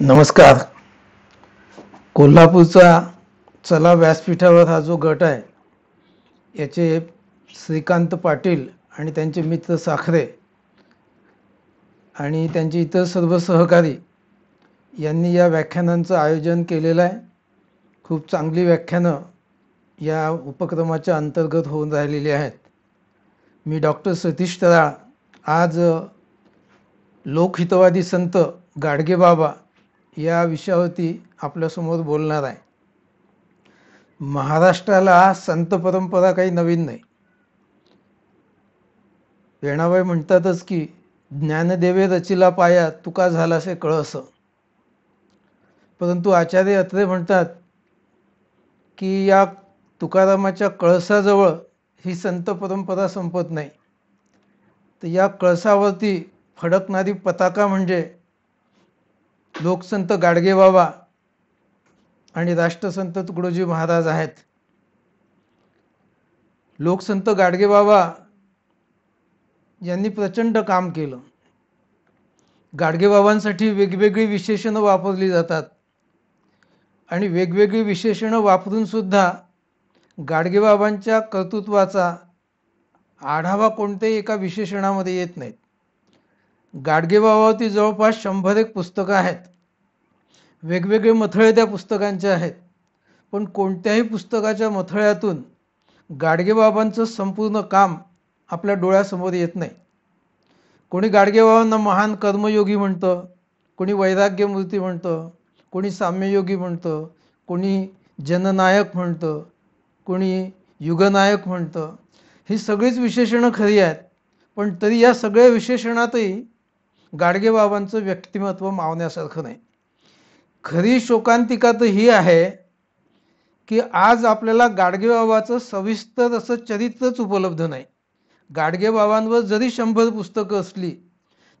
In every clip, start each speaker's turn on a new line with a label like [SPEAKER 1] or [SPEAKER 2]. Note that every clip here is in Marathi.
[SPEAKER 1] नमस्कार कोल्हापूरचा चला व्यासपीठावर हा जो गट आहे याचे श्रीकांत पाटील आणि त्यांचे मित्र साखरे आणि त्यांचे इतर सर्व सहकारी यांनी या व्याख्यानांचं आयोजन केलेलं आहे खूप चांगली व्याख्यानं या उपक्रमाच्या अंतर्गत होऊन राहिलेली आहेत मी डॉक्टर सतीश तराळ आज लोकहितवादी संत गाडगे बाबा या विषयावरती आपल्यासमोर बोलणार आहे महाराष्ट्राला संत परंपरा काही नवीन नाही वेणाबाई म्हणतातच की ज्ञानदेवे रचिला पाया तुका झालासे कळस परंतु आचार्य अत्रे म्हणतात की या तुकारामाच्या कळसाजवळ ही संत परंपरा संपत नाही तर या कळसावरती फडकणारी पताका म्हणजे लोकसंत गाडगे बाबा आणि राष्ट्रसंत तुकडोजी महाराज आहेत लोकसंत गाडगे बाबा यांनी प्रचंड काम केलं गाडगे बाबांसाठी वेगवेगळी विशेषणं वापरली जातात आणि वेगवेगळी विशेषणं वापरून सुद्धा गाडगेबाबांच्या कर्तृत्वाचा आढावा कोणत्याही एका विशेषणामध्ये येत नाहीत गाडगेबाबावरती जवळपास शंभर एक पुस्तकं आहेत वेगवेगळे मथळे त्या पुस्तकांचे आहेत पण कोणत्याही पुस्तकाच्या मथळ्यातून गाडगेबाबांचं संपूर्ण काम आपल्या डोळ्यासमोर येत नाही कोणी गाडगेबाबांना महान कर्मयोगी म्हणतं कोणी वैराग्यमूर्ती म्हणतं कोणी साम्ययोगी म्हणतं कोणी जननायक म्हणतं कोणी युगनायक म्हणतं ही सगळीच विशेषणं खरी आहेत पण तरी या सगळ्या विशेषणातही गाडगेबाबांचं व्यक्तिमत्व मावण्यासारखं नाही खरी शोकांतिका तर ही आहे की आज आपल्याला गाडगेबाबाचं सविस्तर असं चरित्रच उपलब्ध नाही गाडगेबाबांवर जरी शंभर पुस्तकं असली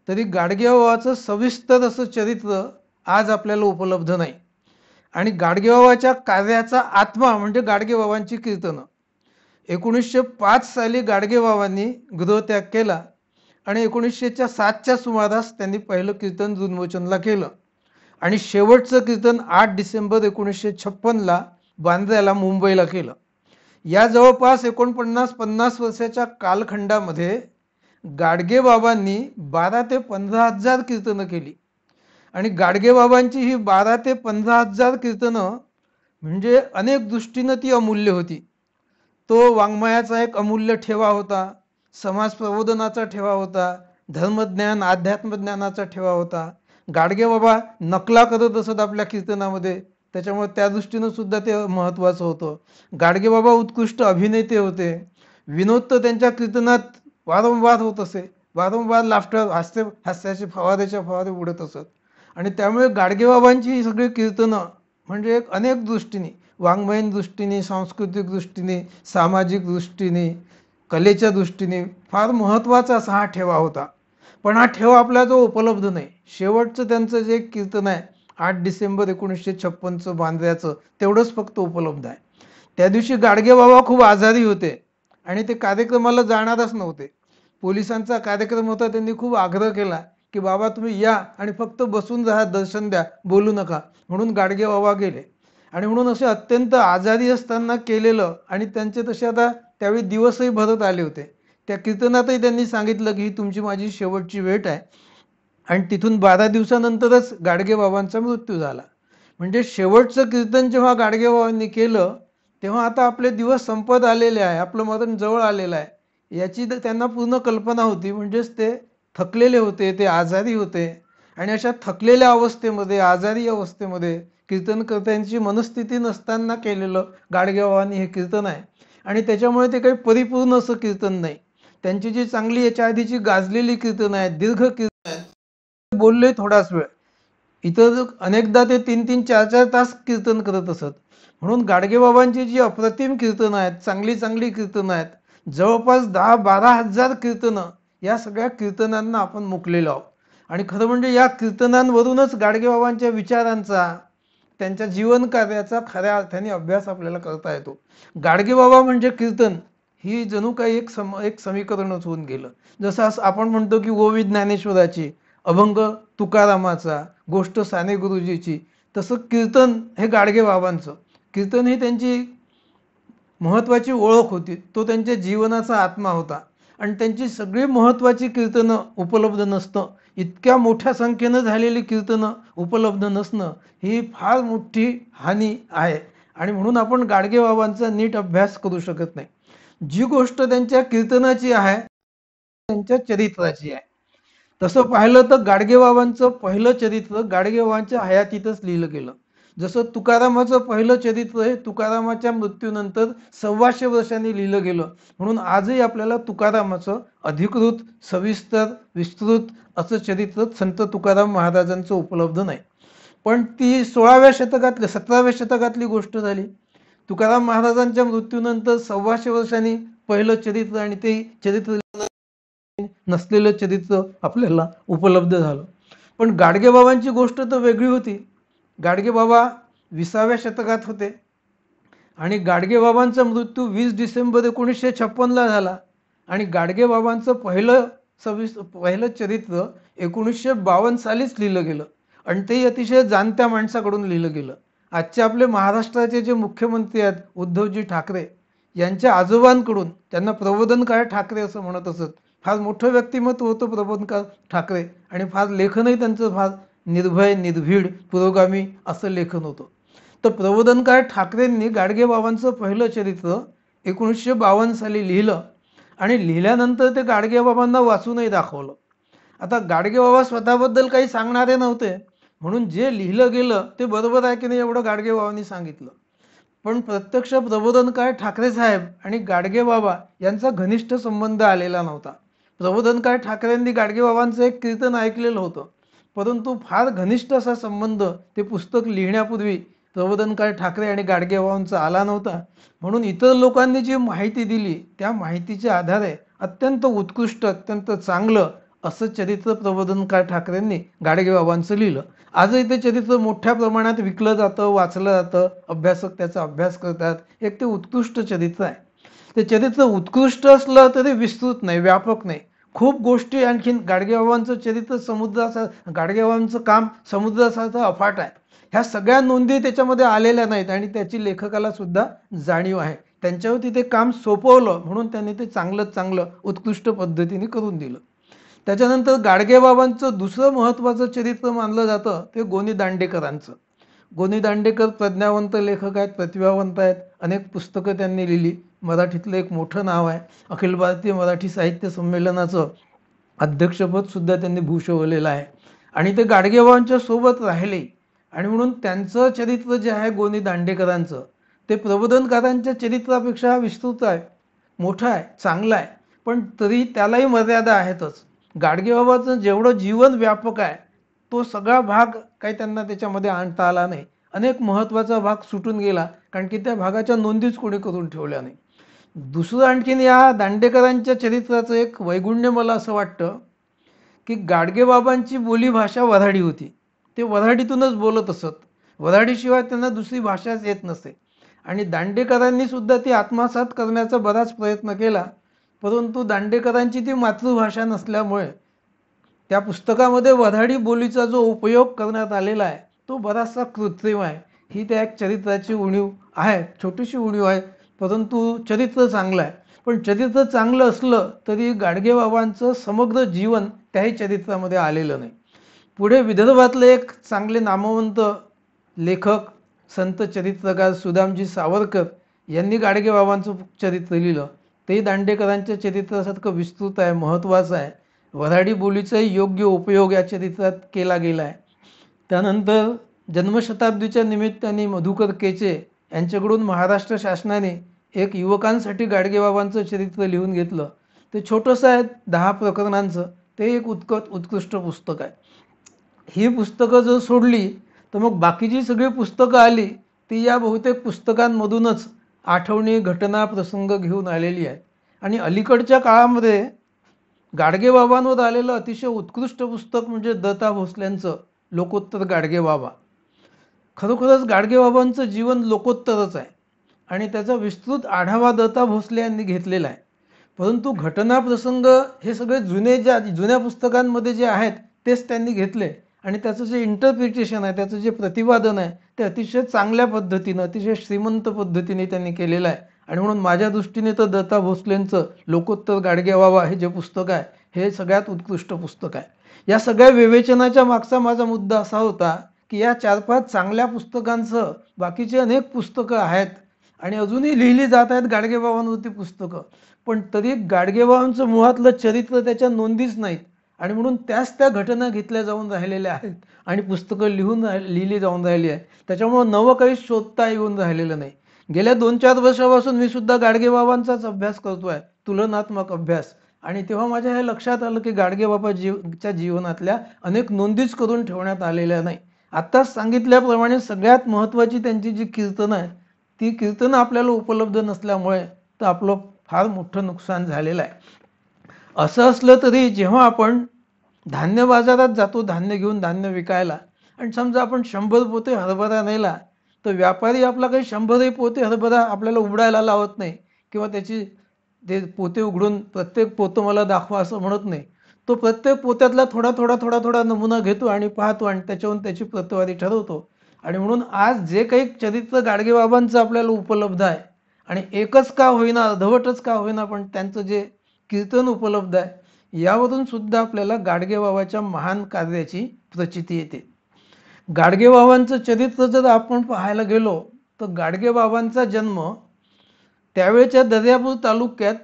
[SPEAKER 1] तरी गाडगेबाबाचं सविस्तर असं चरित्र आज आपल्याला उपलब्ध नाही आणि गाडगेबाबाच्या कार्याचा आत्मा म्हणजे गाडगेबाबांची कीर्तनं एकोणीसशे पाच साली गाडगेबाबांनी गृहत्याग केला आणि एकोणीसशेच्या सातच्या सुमारास त्यांनी पहिलं कीर्तन जुनवचनला केलं आणि शेवटचं कीर्तन आठ डिसेंबर एकोणीसशे छप्पनला बांद्र्याला मुंबईला केलं या जवळपास एकोणपन्नास पन्नास वर्षाच्या कालखंडामध्ये गाडगेबाबांनी बारा ते पंधरा हजार कीर्तनं केली आणि गाडगेबाबांची ही बारा ते पंधरा हजार कीर्तनं म्हणजे अनेक दृष्टीनं ती अमूल्य होती तो वाङ्मयाचा एक अमूल्य ठेवा होता समाज प्रबोधनाचा ठेवा होता धर्मज्ञान अध्यात्मज्ञानाचा ठेवा होता गाडगे बाबा नकला करत असत आपल्या कीर्तनामध्ये त्याच्यामुळे त्या दृष्टीनं सुद्धा ते महत्वाचं होतं गाडगे बाबा उत्कृष्ट अभिनेते होते विनोद तर त्यांच्या कीर्तनात वारंवार होत असे वारंवार लाफ्टर हास्य हास्याचे फवारेच्या फवारे उडत असत आणि त्यामुळे गाडगेबाबांची ही सगळी कीर्तनं म्हणजे एक अनेक दृष्टीने वाङ्मयीन दृष्टीने सांस्कृतिक दृष्टीने सामाजिक दृष्टीने कलेच्या दृष्टीने फार महत्त्वाचा असा हा ठेवा होता पण हा ठेवा आपल्याला जो उपलब्ध नाही शेवटचं त्यांचं जे कीर्तन आहे आठ डिसेंबर एकोणीसशे छप्पनचं बांद्र्याचं तेवढंच फक्त उपलब्ध आहे त्या दिवशी गाडगे बाबा खूप आजारी होते आणि ते कार्यक्रमाला जाणारच नव्हते पोलिसांचा कार्यक्रम होता त्यांनी खूप आग्रह केला की बाबा तुम्ही या आणि फक्त बसून राहा दर्शन द्या बोलू नका म्हणून गाडगे बाबा गेले आणि म्हणून असे अत्यंत आजारी असताना केलेलं आणि त्यांचे तसे आता त्यावेळी दिवसही भरत आले होते त्या कीर्तनातही त्यांनी सांगितलं की ही तुमची माझी शेवटची भेट आहे आणि तिथून बारा दिवसानंतरच गाडगे बाबांचा मृत्यू झाला म्हणजे शेवटचं कीर्तन जेव्हा गाडगे बाबांनी केलं तेव्हा आता आपले दिवस संपत आलेले आहे आपलं मरण जवळ आलेलं आहे याची त्यांना पूर्ण कल्पना होती म्हणजेच ते थकलेले होते ते आजारी होते आणि अशा थकलेल्या अवस्थेमध्ये आजारी अवस्थेमध्ये कीर्तनकर्त्यांची मनस्थिती नसताना केलेलं गाडगेबाबांनी हे कीर्तन आहे आणि त्याच्यामुळे ते काही परिपूर्ण असं कीर्तन नाही त्यांची जी चांगली याच्या आधीची गाजलेली कीर्तन आहेत दीर्घ कीर्तन आहेत बोलले थोडाच वेळ इतर अनेकदा ते तीन तीन चार चार तास कीर्तन करत असत म्हणून गाडगेबाबांची जी अप्रतिम कीर्तन आहेत चांगली चांगली कीर्तन आहेत जवळपास दहा बारा हजार कीर्तनं या सगळ्या कीर्तनांना आपण मुकलेलो आहोत आणि खरं म्हणजे या कीर्तनांवरूनच गाडगेबाबांच्या विचारांचा त्यांच्या जीवन कार्याचा खऱ्या अर्थाने अभ्यास आपल्याला करता येतो गाडगे बाबा म्हणजे कीर्तन ही जणू काही एक सम एक समीकरणच होऊन गेलं जसं आपण म्हणतो की गोवी ज्ञानेश्वराची अभंग तुकारामाचा गोष्ट साने गुरुजीची तसं कीर्तन हे गाडगे बाबांचं कीर्तन ही त्यांची महत्त्वाची ओळख होती तो त्यांच्या जीवनाचा आत्मा होता आणि त्यांची सगळी महत्त्वाची कीर्तनं उपलब्ध नसतं इतक्या मोठ्या संख्येनं झालेली कीर्तनं उपलब्ध नसणं ही फार मोठी हानी आहे आणि म्हणून आपण गाडगेबाबांचा नीट अभ्यास करू शकत नाही जी गोष्ट त्यांच्या कीर्तनाची आहे त्यांच्या चरित्राची आहे तसं पाहिलं तर गाडगेबाबांचं पहिलं चरित्र गाडगेबाबांच्या हयातीतच लिहिलं गेलं जसं तुकारामाचं पहिलं चरित्र हे तुकारामाच्या मृत्यूनंतर सव्वाशे वर्षांनी लिहिलं गेलं म्हणून आजही आपल्याला तुकारामाचं अधिकृत सविस्तर विस्तृत असं चरित्र संत तुकाराम महाराजांचं उपलब्ध नाही पण ती सोळाव्या शतकातली सतराव्या शतकातली गोष्ट झाली तुकाराम महाराजांच्या मृत्यूनंतर सव्वाशे वर्षांनी पहिलं चरित्र आणि ते चरित्र नसलेलं चरित्र आपल्याला उपलब्ध झालं पण गाडगेबाबांची गोष्ट तर वेगळी होती गाडगे बाबा विसाव्या शतकात होते आणि गाडगेबाबांचा मृत्यू वीस डिसेंबर एकोणीसशे छप्पनला झाला आणि गाडगेबाबांचं पहिलं सवि पहिलं चरित्र एकोणीसशे बावन्न सालीच लिहिलं गेलं आणि ते अतिशय जाणत्या माणसाकडून लिहिलं गेलं आजचे आपले महाराष्ट्राचे जे मुख्यमंत्री आहेत उद्धवजी ठाकरे यांच्या आजोबांकडून त्यांना प्रबोधनकार ठाकरे असं म्हणत असत फार मोठं व्यक्तिमत्व होतं प्रबोधनकार ठाकरे आणि फार लेखनही त्यांचं फार निर्भय निर्भीड पुरोगामी असं लेखन होतं तर प्रबोधनकार ठाकरेंनी गाडगेबाबांचं पहिलं चरित्र एकोणीसशे बावन्न साली लिहिलं आणि लिहिल्यानंतर ते गाडगेबाबांना वाचूनही दाखवलं आता गाडगेबाबा स्वतःबद्दल काही सांगणारे नव्हते म्हणून जे लिहिलं गेलं ते बरोबर आहे की नाही एवढं गाडगेबाबांनी सांगितलं पण प्रत्यक्ष प्रबोधनकार ठाकरे साहेब आणि गाडगेबाबा यांचा घनिष्ठ संबंध आलेला नव्हता प्रबोधनकार ठाकरेंनी गाडगेबाबांचं एक कीर्तन ऐकलेलं होतं परंतु फार घनिष्ठ असा संबंध ते पुस्तक लिहिण्यापूर्वी प्रबोधनकार ठाकरे आणि गाडगेबाबांचा आला नव्हता म्हणून इतर लोकांनी जी माहिती दिली त्या माहितीच्या आधारे अत्यंत उत्कृष्ट अत्यंत चांगलं असं चरित्र प्रबोधनकार ठाकरेंनी गाडगेबाबांचं लिहिलं आजही ते चरित्र मोठ्या प्रमाणात विकलं जातं वाचलं जातं अभ्यासक त्याचा अभ्यास करतात एक ते उत्कृष्ट चरित्र आहे ते चरित्र उत्कृष्ट असलं तरी विस्तृत नाही व्यापक नाही खूप गोष्टी आणखीन गाडगेबाबांचं चरित्र समुद्राचं गाडगेबाबांचं काम समुद्रासारखं अफाट आहे ह्या सगळ्या नोंदी त्याच्यामध्ये आलेल्या नाहीत आणि त्याची लेखकाला सुद्धा जाणीव आहे त्यांच्यावर तिथे काम सोपवलं म्हणून त्यांनी ते चांगलं चांगलं उत्कृष्ट पद्धतीने करून दिलं त्याच्यानंतर गाडगेबाबांचं दुसरं महत्त्वाचं चरित्र मानलं जातं ते गोनी दांडेकरांचं गोनी दांडेकर प्रज्ञावंत लेखक आहेत प्रतिभावंत आहेत अनेक पुस्तकं त्यांनी लिहिली मराठीतलं एक मोठं नाव आहे अखिल भारतीय मराठी साहित्य संमेलनाचं अध्यक्षपद सुद्धा त्यांनी भूषवलेलं आहे आणि ते गाडगेबाबांच्या सोबत राहिले आणि म्हणून त्यांचं चरित्र जे आहे गोनी दांडेकरांचं ते प्रबोधनकारांच्या चरित्रापेक्षा विस्तृत आहे मोठं आहे चांगलं आहे पण तरी त्यालाही मर्यादा आहेतच गाडगेबाबाचं जेवढं जीवन व्यापक आहे तो सगळा भाग काही त्यांना त्याच्यामध्ये आणता आला नाही अनेक महत्त्वाचा भाग सुटून गेला कारण की त्या भागाच्या नोंदीच कोणी करून ठेवल्या नाही दुसरं आणखीन या दांडेकरांच्या चरित्राचं एक वैगुण्य मला असं वाटतं की गाडगेबाबांची बोलीभाषा वऱ्हाडी होती ते वऱ्हाडीतूनच बोलत असत वऱ्हाडीशिवाय त्यांना दुसरी भाषाच येत नसे आणि दांडेकरांनी सुद्धा ती आत्मसात करण्याचा बराच प्रयत्न केला परंतु दांडेकरांची ती मातृभाषा नसल्यामुळे त्या पुस्तकामध्ये वऱ्हाडी बोलीचा जो उपयोग करण्यात आलेला आहे तो बराचसा कृत्रिम आहे ही त्या एक चरित्राची उणीव आहे छोटीशी उणीव आहे परंतु चरित्र चांगलं आहे पण चरित्र चांगलं असलं तरी गाडगेबाबांचं समग्र जीवन त्याही चरित्रामध्ये आलेलं नाही पुढे विदर्भातले एक चांगले नामवंत लेखक संत चरित्रकार सुदामजी सावरकर यांनी गाडगेबाबांचं चरित्र लिहिलं ते दांडेकरांच्या चरित्रासारखं विस्तृत आहे महत्त्वाचं आहे वऱ्हाडी बोलीचाही योग्य उपयोग या चरित्रात केला गेला आहे त्यानंतर जन्मशताब्दीच्या निमित्ताने मधुकर केचे यांच्याकडून महाराष्ट्र शासनाने एक युवकांसाठी गाडगेबाबांचं चरित्र लिहून घेतलं ते छोटंसं आहे दहा प्रकरणांचं ते एक उत्क उत्कृष्ट पुस्तक आहे ही पुस्तकं जर सोडली तर मग बाकीची सगळी पुस्तकं आली ती या बहुतेक पुस्तकांमधूनच आठवणी घटना प्रसंग घेऊन आलेली आहेत आणि अलीकडच्या काळामध्ये गाडगेबाबांवर आलेलं अतिशय उत्कृष्ट पुस्तक म्हणजे दत्ता भोसल्यांचं लोकोत्तर गाडगेबाबा खरोखरच गाडगेबाबांचं जीवन लोकोत्तरच आहे आणि त्याचा विस्तृत आढावा दत्ता भोसले यांनी घेतलेला आहे परंतु घटना प्रसंग हे सगळे जुने ज्या जुन्या पुस्तकांमध्ये जे आहेत तेच त्यांनी घेतले आणि त्याचं जे इंटरप्रिटेशन आहे त्याचं जे प्रतिपादन आहे ते अतिशय चांगल्या पद्धतीनं अतिशय श्रीमंत पद्धतीने त्यांनी केलेलं आहे आणि म्हणून माझ्या दृष्टीने तर दत्ता भोसलेंचं लोकोत्तर गाडगे हे जे पुस्तक आहे हे सगळ्यात उत्कृष्ट पुस्तक आहे या सगळ्या विवेचनाच्या मागचा माझा मुद्दा असा होता की या चार पाच चांगल्या पुस्तकांसह बाकीचे अनेक पुस्तकं आहेत आणि अजूनही लिहिली जात आहेत गाडगेबाबांवरती पुस्तकं पण तरी गाडगेबाबांचं मुळातलं चरित्र त्याच्या नोंदीच नाहीत आणि म्हणून त्याच त्या घटना घेतल्या जाऊन राहिलेल्या आहेत आणि पुस्तकं लिहून लिहिली जाऊन राहिली आहेत त्याच्यामुळं नवं काही शोधता येऊन राहिलेलं नाही गेल्या दोन चार वर्षापासून मी सुद्धा गाडगेबाबांचाच अभ्यास करतोय तुलनात्मक अभ्यास आणि तेव्हा माझ्या हे लक्षात आलं की गाडगेबाबा जीवच्या जीवनातल्या अनेक नोंदीच करून ठेवण्यात आलेल्या नाही आत्ताच सांगितल्याप्रमाणे सगळ्यात महत्त्वाची त्यांची जी कीर्तनं आहे ती कीर्तनं आपल्याला उपलब्ध नसल्यामुळे तर आपलं फार मोठं नुकसान झालेलं आहे असं असलं तरी जेव्हा आपण धान्य बाजारात जातो धान्य घेऊन धान्य विकायला आणि समजा आपण शंभर पोते हरभरा नेला तर व्यापारी आपला काही शंभरही पोते हरभरा आपल्याला उघडायला लावत नाही किंवा त्याची ते पोते उघडून प्रत्येक पोतं मला दाखवा असं म्हणत नाही तो प्रत्येक पोत्यातला थोडा थोडा थोडा थोडा नमुना घेतो आणि पाहतो आणि त्याच्यावरून त्याची प्रतवारी ठरवतो आणि म्हणून आज जे काही चरित्र गाडगेबाबांचं आपल्याला उपलब्ध आहे आणि एकच का होईना अर्धवटच का होईना पण त्यांचं जे कीर्तन उपलब्ध आहे यावरून सुद्धा आपल्याला गाडगेबाबाच्या महान कार्याची प्रचिती येते गाडगेबाबांचं चरित्र जर आपण पाहायला गेलो तर गाडगेबाबांचा जन्म त्यावेळेच्या दर्यापूर तालुक्यात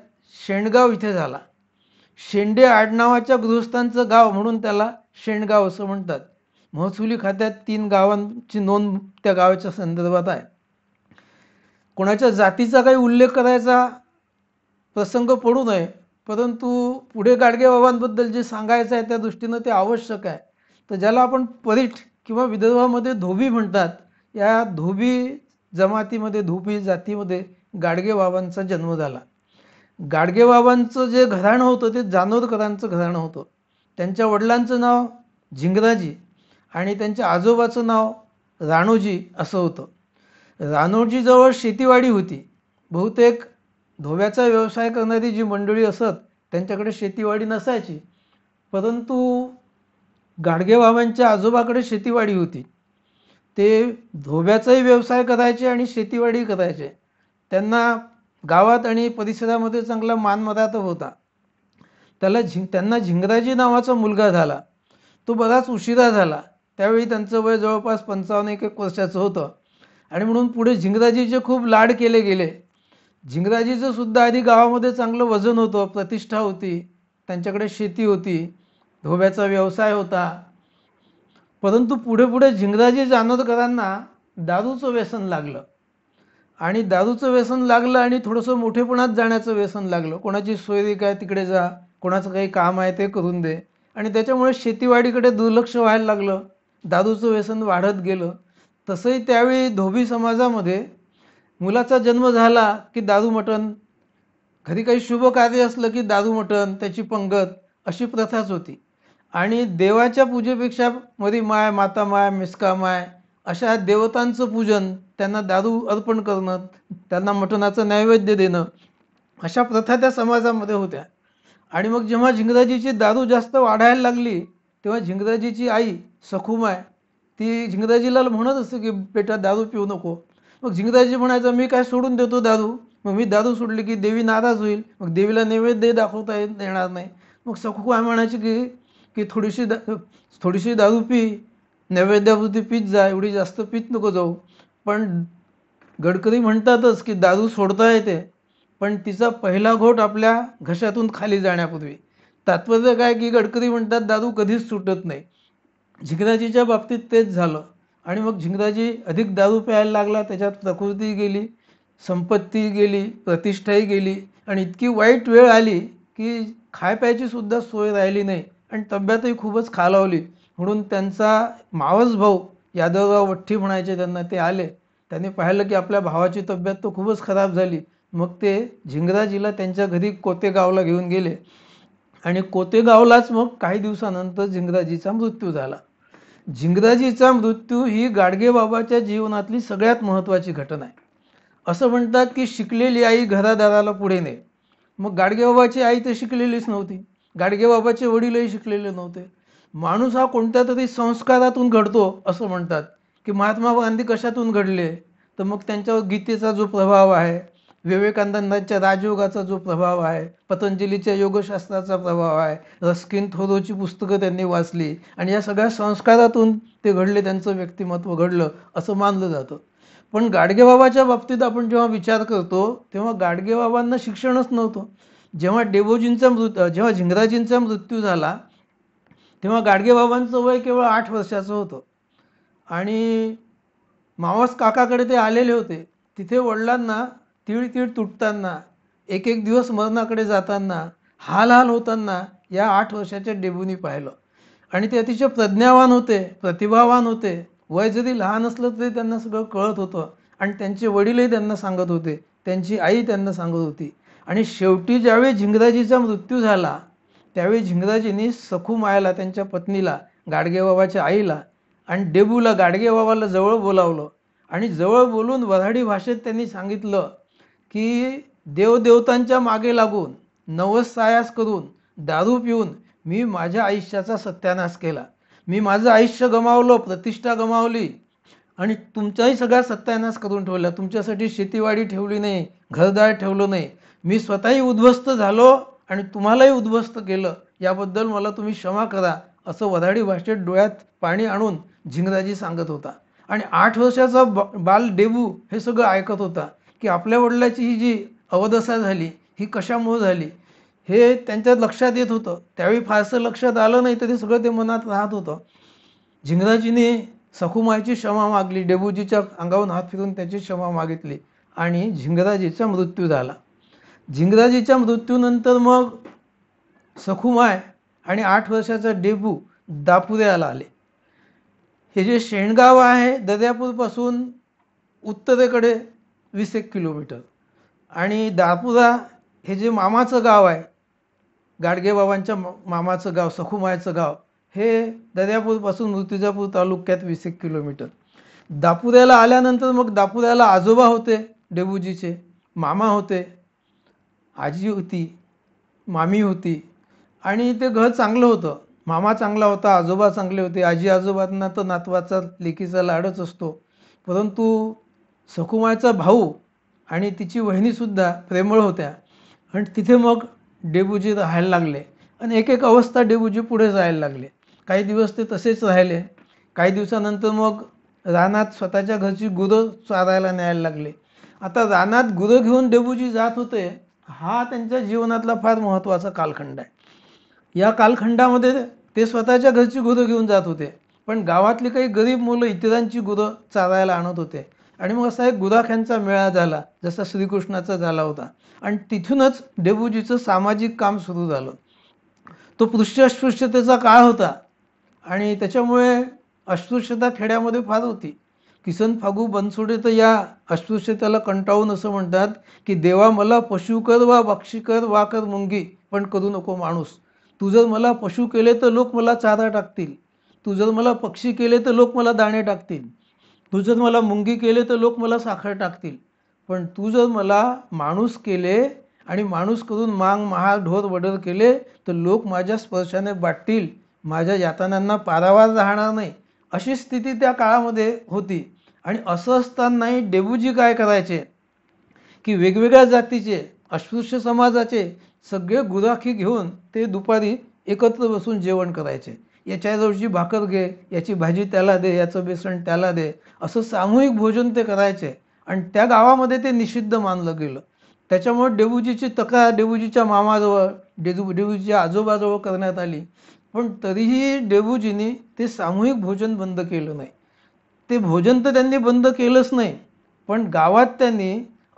[SPEAKER 1] शेंडगाव इथे झाला शेंडे आडनावाच्या गृहस्थांचं गाव म्हणून त्याला शेंडगाव असं म्हणतात महसुली खात्यात तीन गावांची नोंद त्या गावाच्या संदर्भात आहे कोणाच्या जातीचा काही उल्लेख करायचा प्रसंग पडू नये परंतु पुढे गाडगेबाबांबद्दल जे सांगायचं आहे त्या दृष्टीनं ते आवश्यक आहे तर ज्याला आपण परीठ किंवा विदर्भामध्ये धोबी म्हणतात या धोबी जमातीमध्ये धोबी जातीमध्ये गाडगेबाबांचा जन्म झाला गाडगेबाबांचं जे घराणं होतं ते जानोरकरांचं घराणं होतं त्यांच्या वडिलांचं नाव झिंगराजी आणि त्यांच्या आजोबाचं नाव राणूजी असं होतं राणूजीजवळ शेतीवाडी होती बहुतेक धोव्याचा व्यवसाय करणारी जी मंडळी असत त्यांच्याकडे शेतीवाडी नसायची परंतु गाडगेबाबांच्या आजोबाकडे शेतीवाडी होती ते धोब्याचाही व्यवसाय करायचे आणि शेतीवाडी करायचे त्यांना गावात आणि परिसरामध्ये चांगला मरात होता त्याला झिंग त्यांना झिंगराजी नावाचा मुलगा झाला तो बराच उशिरा झाला त्यावेळी त्यांचं वय जवळपास पंचावन्न एक एक वर्षाचं होतं आणि म्हणून पुढे झिंगराजीचे खूप लाड केले गेले झिंगराजीचं सुद्धा आधी गावामध्ये चांगलं वजन होतं प्रतिष्ठा होती त्यांच्याकडे शेती होती धोब्याचा व्यवसाय होता परंतु पुढे पुढे झिंगराजी जानोरकरांना दारूचं व्यसन लागलं आणि दारूचं व्यसन लागलं आणि थोडंसं मोठेपणात जाण्याचं व्यसन लागलं कोणाची सोयरी काय तिकडे जा कोणाचं काही काम आहे ते करून दे आणि त्याच्यामुळे शेतीवाडीकडे दुर्लक्ष व्हायला लागलं दारूचं व्यसन वाढत गेलं तसंही त्यावेळी धोबी समाजामध्ये मुलाचा जन्म झाला की दारू मटण घरी काही शुभ कार्य असलं की दारू मटण त्याची पंगत अशी प्रथाच होती आणि देवाच्या पूजेपेक्षा मरी माय माता माय मिस्का माय अशा देवतांचं पूजन त्यांना दारू अर्पण करणं त्यांना मटणाचं नैवेद्य देणं अशा प्रथा त्या समाजामध्ये होत्या आणि मग जेव्हा झिंगराजीची दारू जास्त वाढायला लागली तेव्हा झिंगराजीची आई सखूम आहे ती झिंगदाजीला म्हणत असते की बेटा दादू पिऊ नको मग झिंगदाजी म्हणायचं मी काय सोडून देतो दादू मग मी दादू सोडली की देवी नाराज होईल मग देवीला नैवेद्य दाखवता येणार नाही मग सखू आहे म्हणायची की की थोडीशी दा थोडीशी दारू पी नैवेद्यापुरती पीत जा एवढी जास्त पीत नको जाऊ पण गडकरी म्हणतातच की दारू सोडता येते पण तिचा पहिला घोट आपल्या घशातून खाली जाण्यापूर्वी तात्पर्य काय की गडकरी म्हणतात दारू कधीच सुटत नाही झिंगराजीच्या बाबतीत तेच झालं आणि मग झिंगराजी अधिक दारू प्यायला लागला त्याच्यात प्रकृती गेली संपत्ती गेली प्रतिष्ठाही गेली आणि इतकी वाईट वेळ आली की खाय प्यायची सुद्धा सोय राहिली नाही आणि तब्येतही खूपच खालावली म्हणून त्यांचा मावस भाऊ यादवराव वठ्ठी म्हणायचे त्यांना ते आले त्यांनी पाहिलं की आपल्या भावाची तब्येत तर खूपच खराब झाली मग ते झिंगराजीला त्यांच्या घरी कोतेगावला घेऊन गेले आणि कोतेगावलाच मग काही दिवसानंतर झिंगराजीचा मृत्यू झाला झिंगराजीचा मृत्यू ही गाडगेबाबाच्या जीवनातली सगळ्यात महत्त्वाची घटना आहे असं म्हणतात की शिकलेली आई घरादाराला पुढे ने मग गाडगेबाबाची आई तर शिकलेलीच नव्हती गाडगेबाबाचे वडीलही शिकलेले नव्हते माणूस हा कोणत्या तरी संस्कारातून घडतो असं म्हणतात की महात्मा गांधी कशातून घडले तर मग त्यांच्यावर गीतेचा जो प्रभाव आहे विवेकानंदांच्या राजयोगाचा जो प्रभाव आहे पतंजलीच्या योगशास्त्राचा प्रभाव आहे रस्किन थोरोची पुस्तकं त्यांनी वाचली आणि या सगळ्या संस्कारातून ते घडले त्यांचं व्यक्तिमत्व घडलं असं मानलं जातं पण गाडगेबाबाच्या बाबतीत आपण जेव्हा विचार करतो तेव्हा गाडगेबाबांना शिक्षणच नव्हतं जेव्हा डेबोजींचा मृत्यू जेव्हा झिंगराजींचा मृत्यू झाला तेव्हा गाडगेबाबांचं वय केवळ आठ वर्षाचं होतं आणि मावस काकाकडे ते आलेले होते तिथे वडिलांना तीळ तीळ तुटताना एक एक दिवस मरणाकडे जाताना हाल हाल होताना या आठ वर्षाच्या डेबूनी पाहिलं आणि ते अतिशय प्रज्ञावान होते प्रतिभावान होते वय जरी लहान असलं तरी त्यांना सगळं कळत होतं आणि त्यांचे वडीलही त्यांना सांगत होते त्यांची आई त्यांना सांगत होती आणि शेवटी ज्यावेळी झिंगराजीचा मृत्यू झाला त्यावेळी झिंगराजीने सखू मायाला त्यांच्या पत्नीला गाडगेबाबाच्या आईला आणि डेबूला गाडगेबाबाला जवळ बोलावलं आणि जवळ बोलून वऱ्हाडी भाषेत त्यांनी सांगितलं की देवदेवतांच्या मागे लागून सायास करून दारू पिऊन मी माझ्या आयुष्याचा सत्यानाश केला मी माझं आयुष्य गमावलं प्रतिष्ठा गमावली आणि तुमचाही सगळा सत्यानाश करून ठेवला तुमच्यासाठी शेतीवाडी ठेवली नाही घरदार ठेवलं नाही मी स्वतःही उद्ध्वस्त झालो आणि तुम्हालाही उद्ध्वस्त केलं याबद्दल मला तुम्ही क्षमा करा असं वधाडी भाषेत डोळ्यात पाणी आणून झिंगराजी सांगत होता आणि आठ वर्षाचा बाल डेबू हे सगळं ऐकत होता की आपल्या वडिलाची ही जी अवदसा झाली ही कशामुळे झाली हे त्यांच्या लक्षात येत होतं त्यावेळी फारसं लक्षात आलं नाही तरी सगळं ते मनात राहत होतं झिंगराजीने सखुमायची क्षमा मागली डेबूजीच्या अंगावरून हात फिरून त्याची क्षमा मागितली आणि झिंगराजीचा मृत्यू झाला झिंगराजीच्या मृत्यूनंतर मग सखुमाय आणि आठ वर्षाचा डेबू दापुऱ्याला आले हे जे शेणगाव आहे दर्यापूरपासून उत्तरेकडे वीस एक किलोमीटर आणि दापुरा हे जे मामाचं गाव आहे गाडगेबाबांच्या मामाचं गाव सखुमायाचं गाव हे दर्यापूरपासून मृत्यूजापूर तालुक्यात वीस एक किलोमीटर दापुऱ्याला आल्यानंतर मग दापुऱ्याला आजोबा होते डेबूजीचे मामा होते आजी होती मामी होती आणि ते घर चांगलं होतं मामा चांगला होता आजोबा चांगले होते आजी आजोबांना तर नातवाचा लेकीचा लाडच असतो परंतु सकुमाचा भाऊ आणि तिची वहिनीसुद्धा प्रेमळ होत्या आणि तिथे मग डेबूजी राहायला लागले आणि एक एक अवस्था डेबूजी पुढे जायला लागले काही दिवस ते तसेच राहिले काही दिवसानंतर मग रानात स्वतःच्या घरची गुरं चारायला न्यायला लागले आता रानात गुरं घेऊन डेबूजी जात होते हा त्यांच्या जीवनातला फार महत्त्वाचा कालखंड आहे या कालखंडामध्ये ते स्वतःच्या घरची गुरं घेऊन जात होते पण गावातली काही गरीब मुलं इतरांची गुरं चारायला आणत होते आणि मग असा एक गुदाख्यांचा मेळा झाला जसा श्रीकृष्णाचा झाला होता आणि तिथूनच देबूजीचं सामाजिक काम सुरू झालं तो अस्पृश्यतेचा काळ होता आणि त्याच्यामुळे अस्पृश्यता खेड्यामध्ये फार होती किसन फागू बनसोडे तर या अस्पृश्यतेला कंटाळून असं म्हणतात की देवा मला पशु कर वा बक्षी कर वा कर मुंगी पण करू नको माणूस तू जर मला पशु केले तर लोक मला चारा टाकतील तू जर मला पक्षी केले तर लोक मला दाणे टाकतील तू जर मला मुंगी केले तर लोक मला साखर टाकतील पण तू जर मला माणूस केले आणि माणूस करून मांग महा ढोर वडर केले तर लोक माझ्या स्पर्शाने बाटतील माझ्या यातनांना पारावार राहणार नाही अशी स्थिती त्या काळामध्ये होती आणि असं असतानाही डेबूजी काय करायचे की वेगवेगळ्या जातीचे अस्पृश्य समाजाचे सगळे गुराखी घेऊन ते दुपारी एकत्र बसून जेवण करायचे याच्याजवळची भाकर घे याची भाजी त्याला दे याचं बेसन त्याला दे असं सामूहिक भोजन ते करायचे आणि त्या गावामध्ये ते निषिद्ध मानलं गेलं त्याच्यामुळे डेबूजीची तक्रार डेबूजीच्या मामाजवळ डेजू डेबूजीच्या आजोबाजवळ करण्यात आली पण तरीही डेबूजीने ते सामूहिक भोजन बंद केलं नाही ते भोजन तर त्यांनी बंद केलंच नाही पण गावात त्यांनी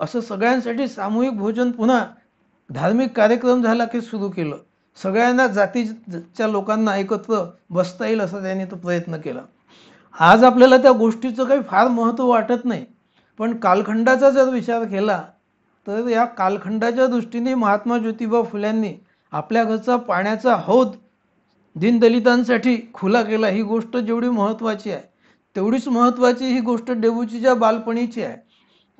[SPEAKER 1] असं सगळ्यांसाठी सामूहिक भोजन पुन्हा धार्मिक कार्यक्रम झाला की सुरू केलं सगळ्यांना जातीच्या लोकांना एकत्र बसता येईल असा त्यांनी तो प्रयत्न केला आज आपल्याला त्या गोष्टीचं काही फार महत्त्व वाटत नाही पण कालखंडाचा जर विचार केला तर या कालखंडाच्या दृष्टीने महात्मा ज्योतिबा फुल्यांनी आपल्या घरचा पाण्याचा हौद दीनदलितांसाठी खुला केला ही गोष्ट जेवढी महत्त्वाची आहे तेवढीच महत्त्वाची ही गोष्ट डेबूचीच्या बालपणीची आहे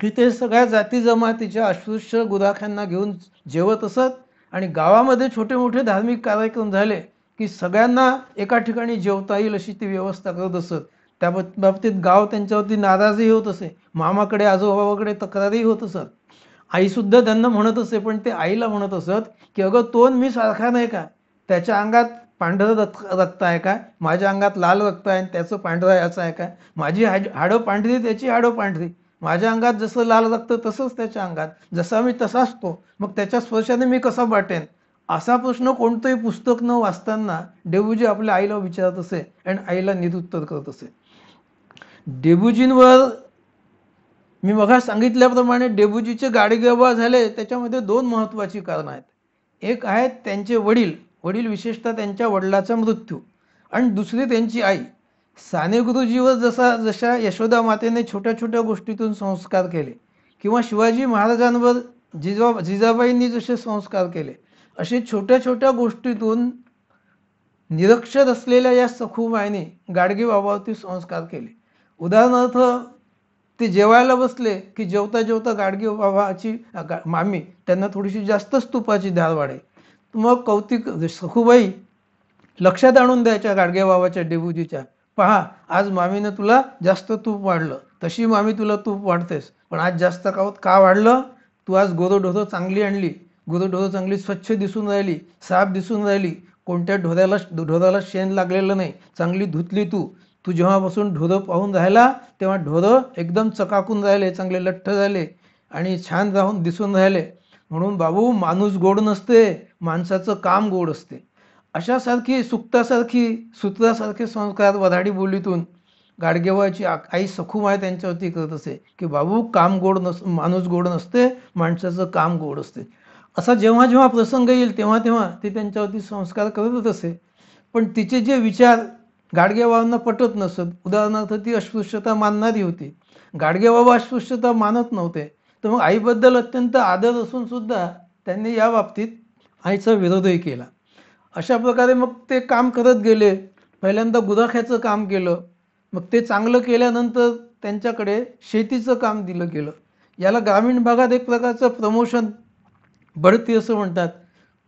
[SPEAKER 1] की ते सगळ्या जाती जमातीच्या अस्पृश्य गुराख्यांना घेऊन जेवत असत आणि गावामध्ये छोटे मोठे धार्मिक कार्यक्रम झाले की सगळ्यांना एका ठिकाणी जेवता येईल अशी ती व्यवस्था करत असत त्या बाबतीत गाव त्यांच्यावरती नाराजही होत असे मामाकडे आजोबाबाकडे तक्रारही होत असत आईसुद्धा त्यांना म्हणत असे पण ते आईला म्हणत असत की अगं तोन मी सारखा नाही का त्याच्या अंगात पांढरं रक्त रक्त आहे का माझ्या अंगात लाल रक्त आहे त्याचं पांढरं याचं आहे का माझी हाडं पांढरी त्याची हाडं पांढरी माझ्या अंगात जसं लाल लागतं तसंच त्याच्या अंगात जसा मी तसा असतो मग त्याच्या स्पर्शाने मी कसा वाटेन असा प्रश्न कोणतंही पुस्तक न वाचताना डेबूजी आपल्या आईला विचारत असे आणि आईला निरुत्तर करत असे डेबूजींवर मी बघा सांगितल्याप्रमाणे डेबूजीचे गाडगेबा झाले त्याच्यामध्ये दोन महत्त्वाची कारणं आहेत एक आहेत त्यांचे वडील वडील विशेषतः त्यांच्या वडिलाचा मृत्यू आणि दुसरी त्यांची आई साने गुरुजीवर जसा जशा यशोदा मातेने छोट्या छोट्या गोष्टीतून संस्कार केले किंवा शिवाजी महाराजांवर जिजा जिजाबाईंनी जसे संस्कार केले असे छोट्या छोट्या गोष्टीतून निरक्षर असलेल्या या सखूबाईने गाडगे बाबावरती संस्कार केले उदाहरणार्थ ते जेवायला बसले की जेवता जेवता गाडगे बाबाची मामी त्यांना थोडीशी जास्तच स्तूपाची धार वाढे मग कौतिक सखूबाई लक्षात आणून द्यायच्या गाडगे बाबाच्या डेबूजीच्या पहा आज मामीनं तुला जास्त तूप वाढलं तशी मामी तुला तूप वाढतेस पण आज जास्त कावत का वाढलं तू आज ढोदो चांगली आणली ढोदो चांगली स्वच्छ दिसून राहिली साफ दिसून राहिली कोणत्या ढोद्याला ढोदाला शेण लागलेलं नाही चांगली धुतली तू तू जेव्हापासून ढोदं पाहून राहिला तेव्हा ढोदं एकदम चकाकून राहिले चांगले लठ्ठ झाले आणि छान राहून दिसून राहिले म्हणून बाबू माणूस गोड नसते माणसाचं काम गोड असते अशासारखी सुक्तासारखी सूत्रासारखे संस्कार वऱ्हाडी बोलीतून गाडगेवाची आई सखूमाय त्यांच्यावरती करत असे की बाबू काम गोड नस माणूस गोड नसते माणसाचं काम गोड असते असा जेव्हा जेव्हा प्रसंग येईल तेव्हा तेव्हा ते त्यांच्यावरती संस्कार करतच असे पण तिचे जे विचार गाडगेबाबांना पटत नसत उदाहरणार्थ ती अस्पृश्यता मानणारी होती गाडगेबाबा अस्पृश्यता मानत नव्हते तर मग आईबद्दल अत्यंत आदर असून सुद्धा त्यांनी या बाबतीत आईचा विरोधही केला अशा प्रकारे मग ते काम करत गेले पहिल्यांदा गुराख्याचं काम केलं मग ते चांगलं केल्यानंतर त्यांच्याकडे शेतीचं काम दिलं गेलं याला ग्रामीण भागात एक प्रकारचं प्रमोशन बढती असं म्हणतात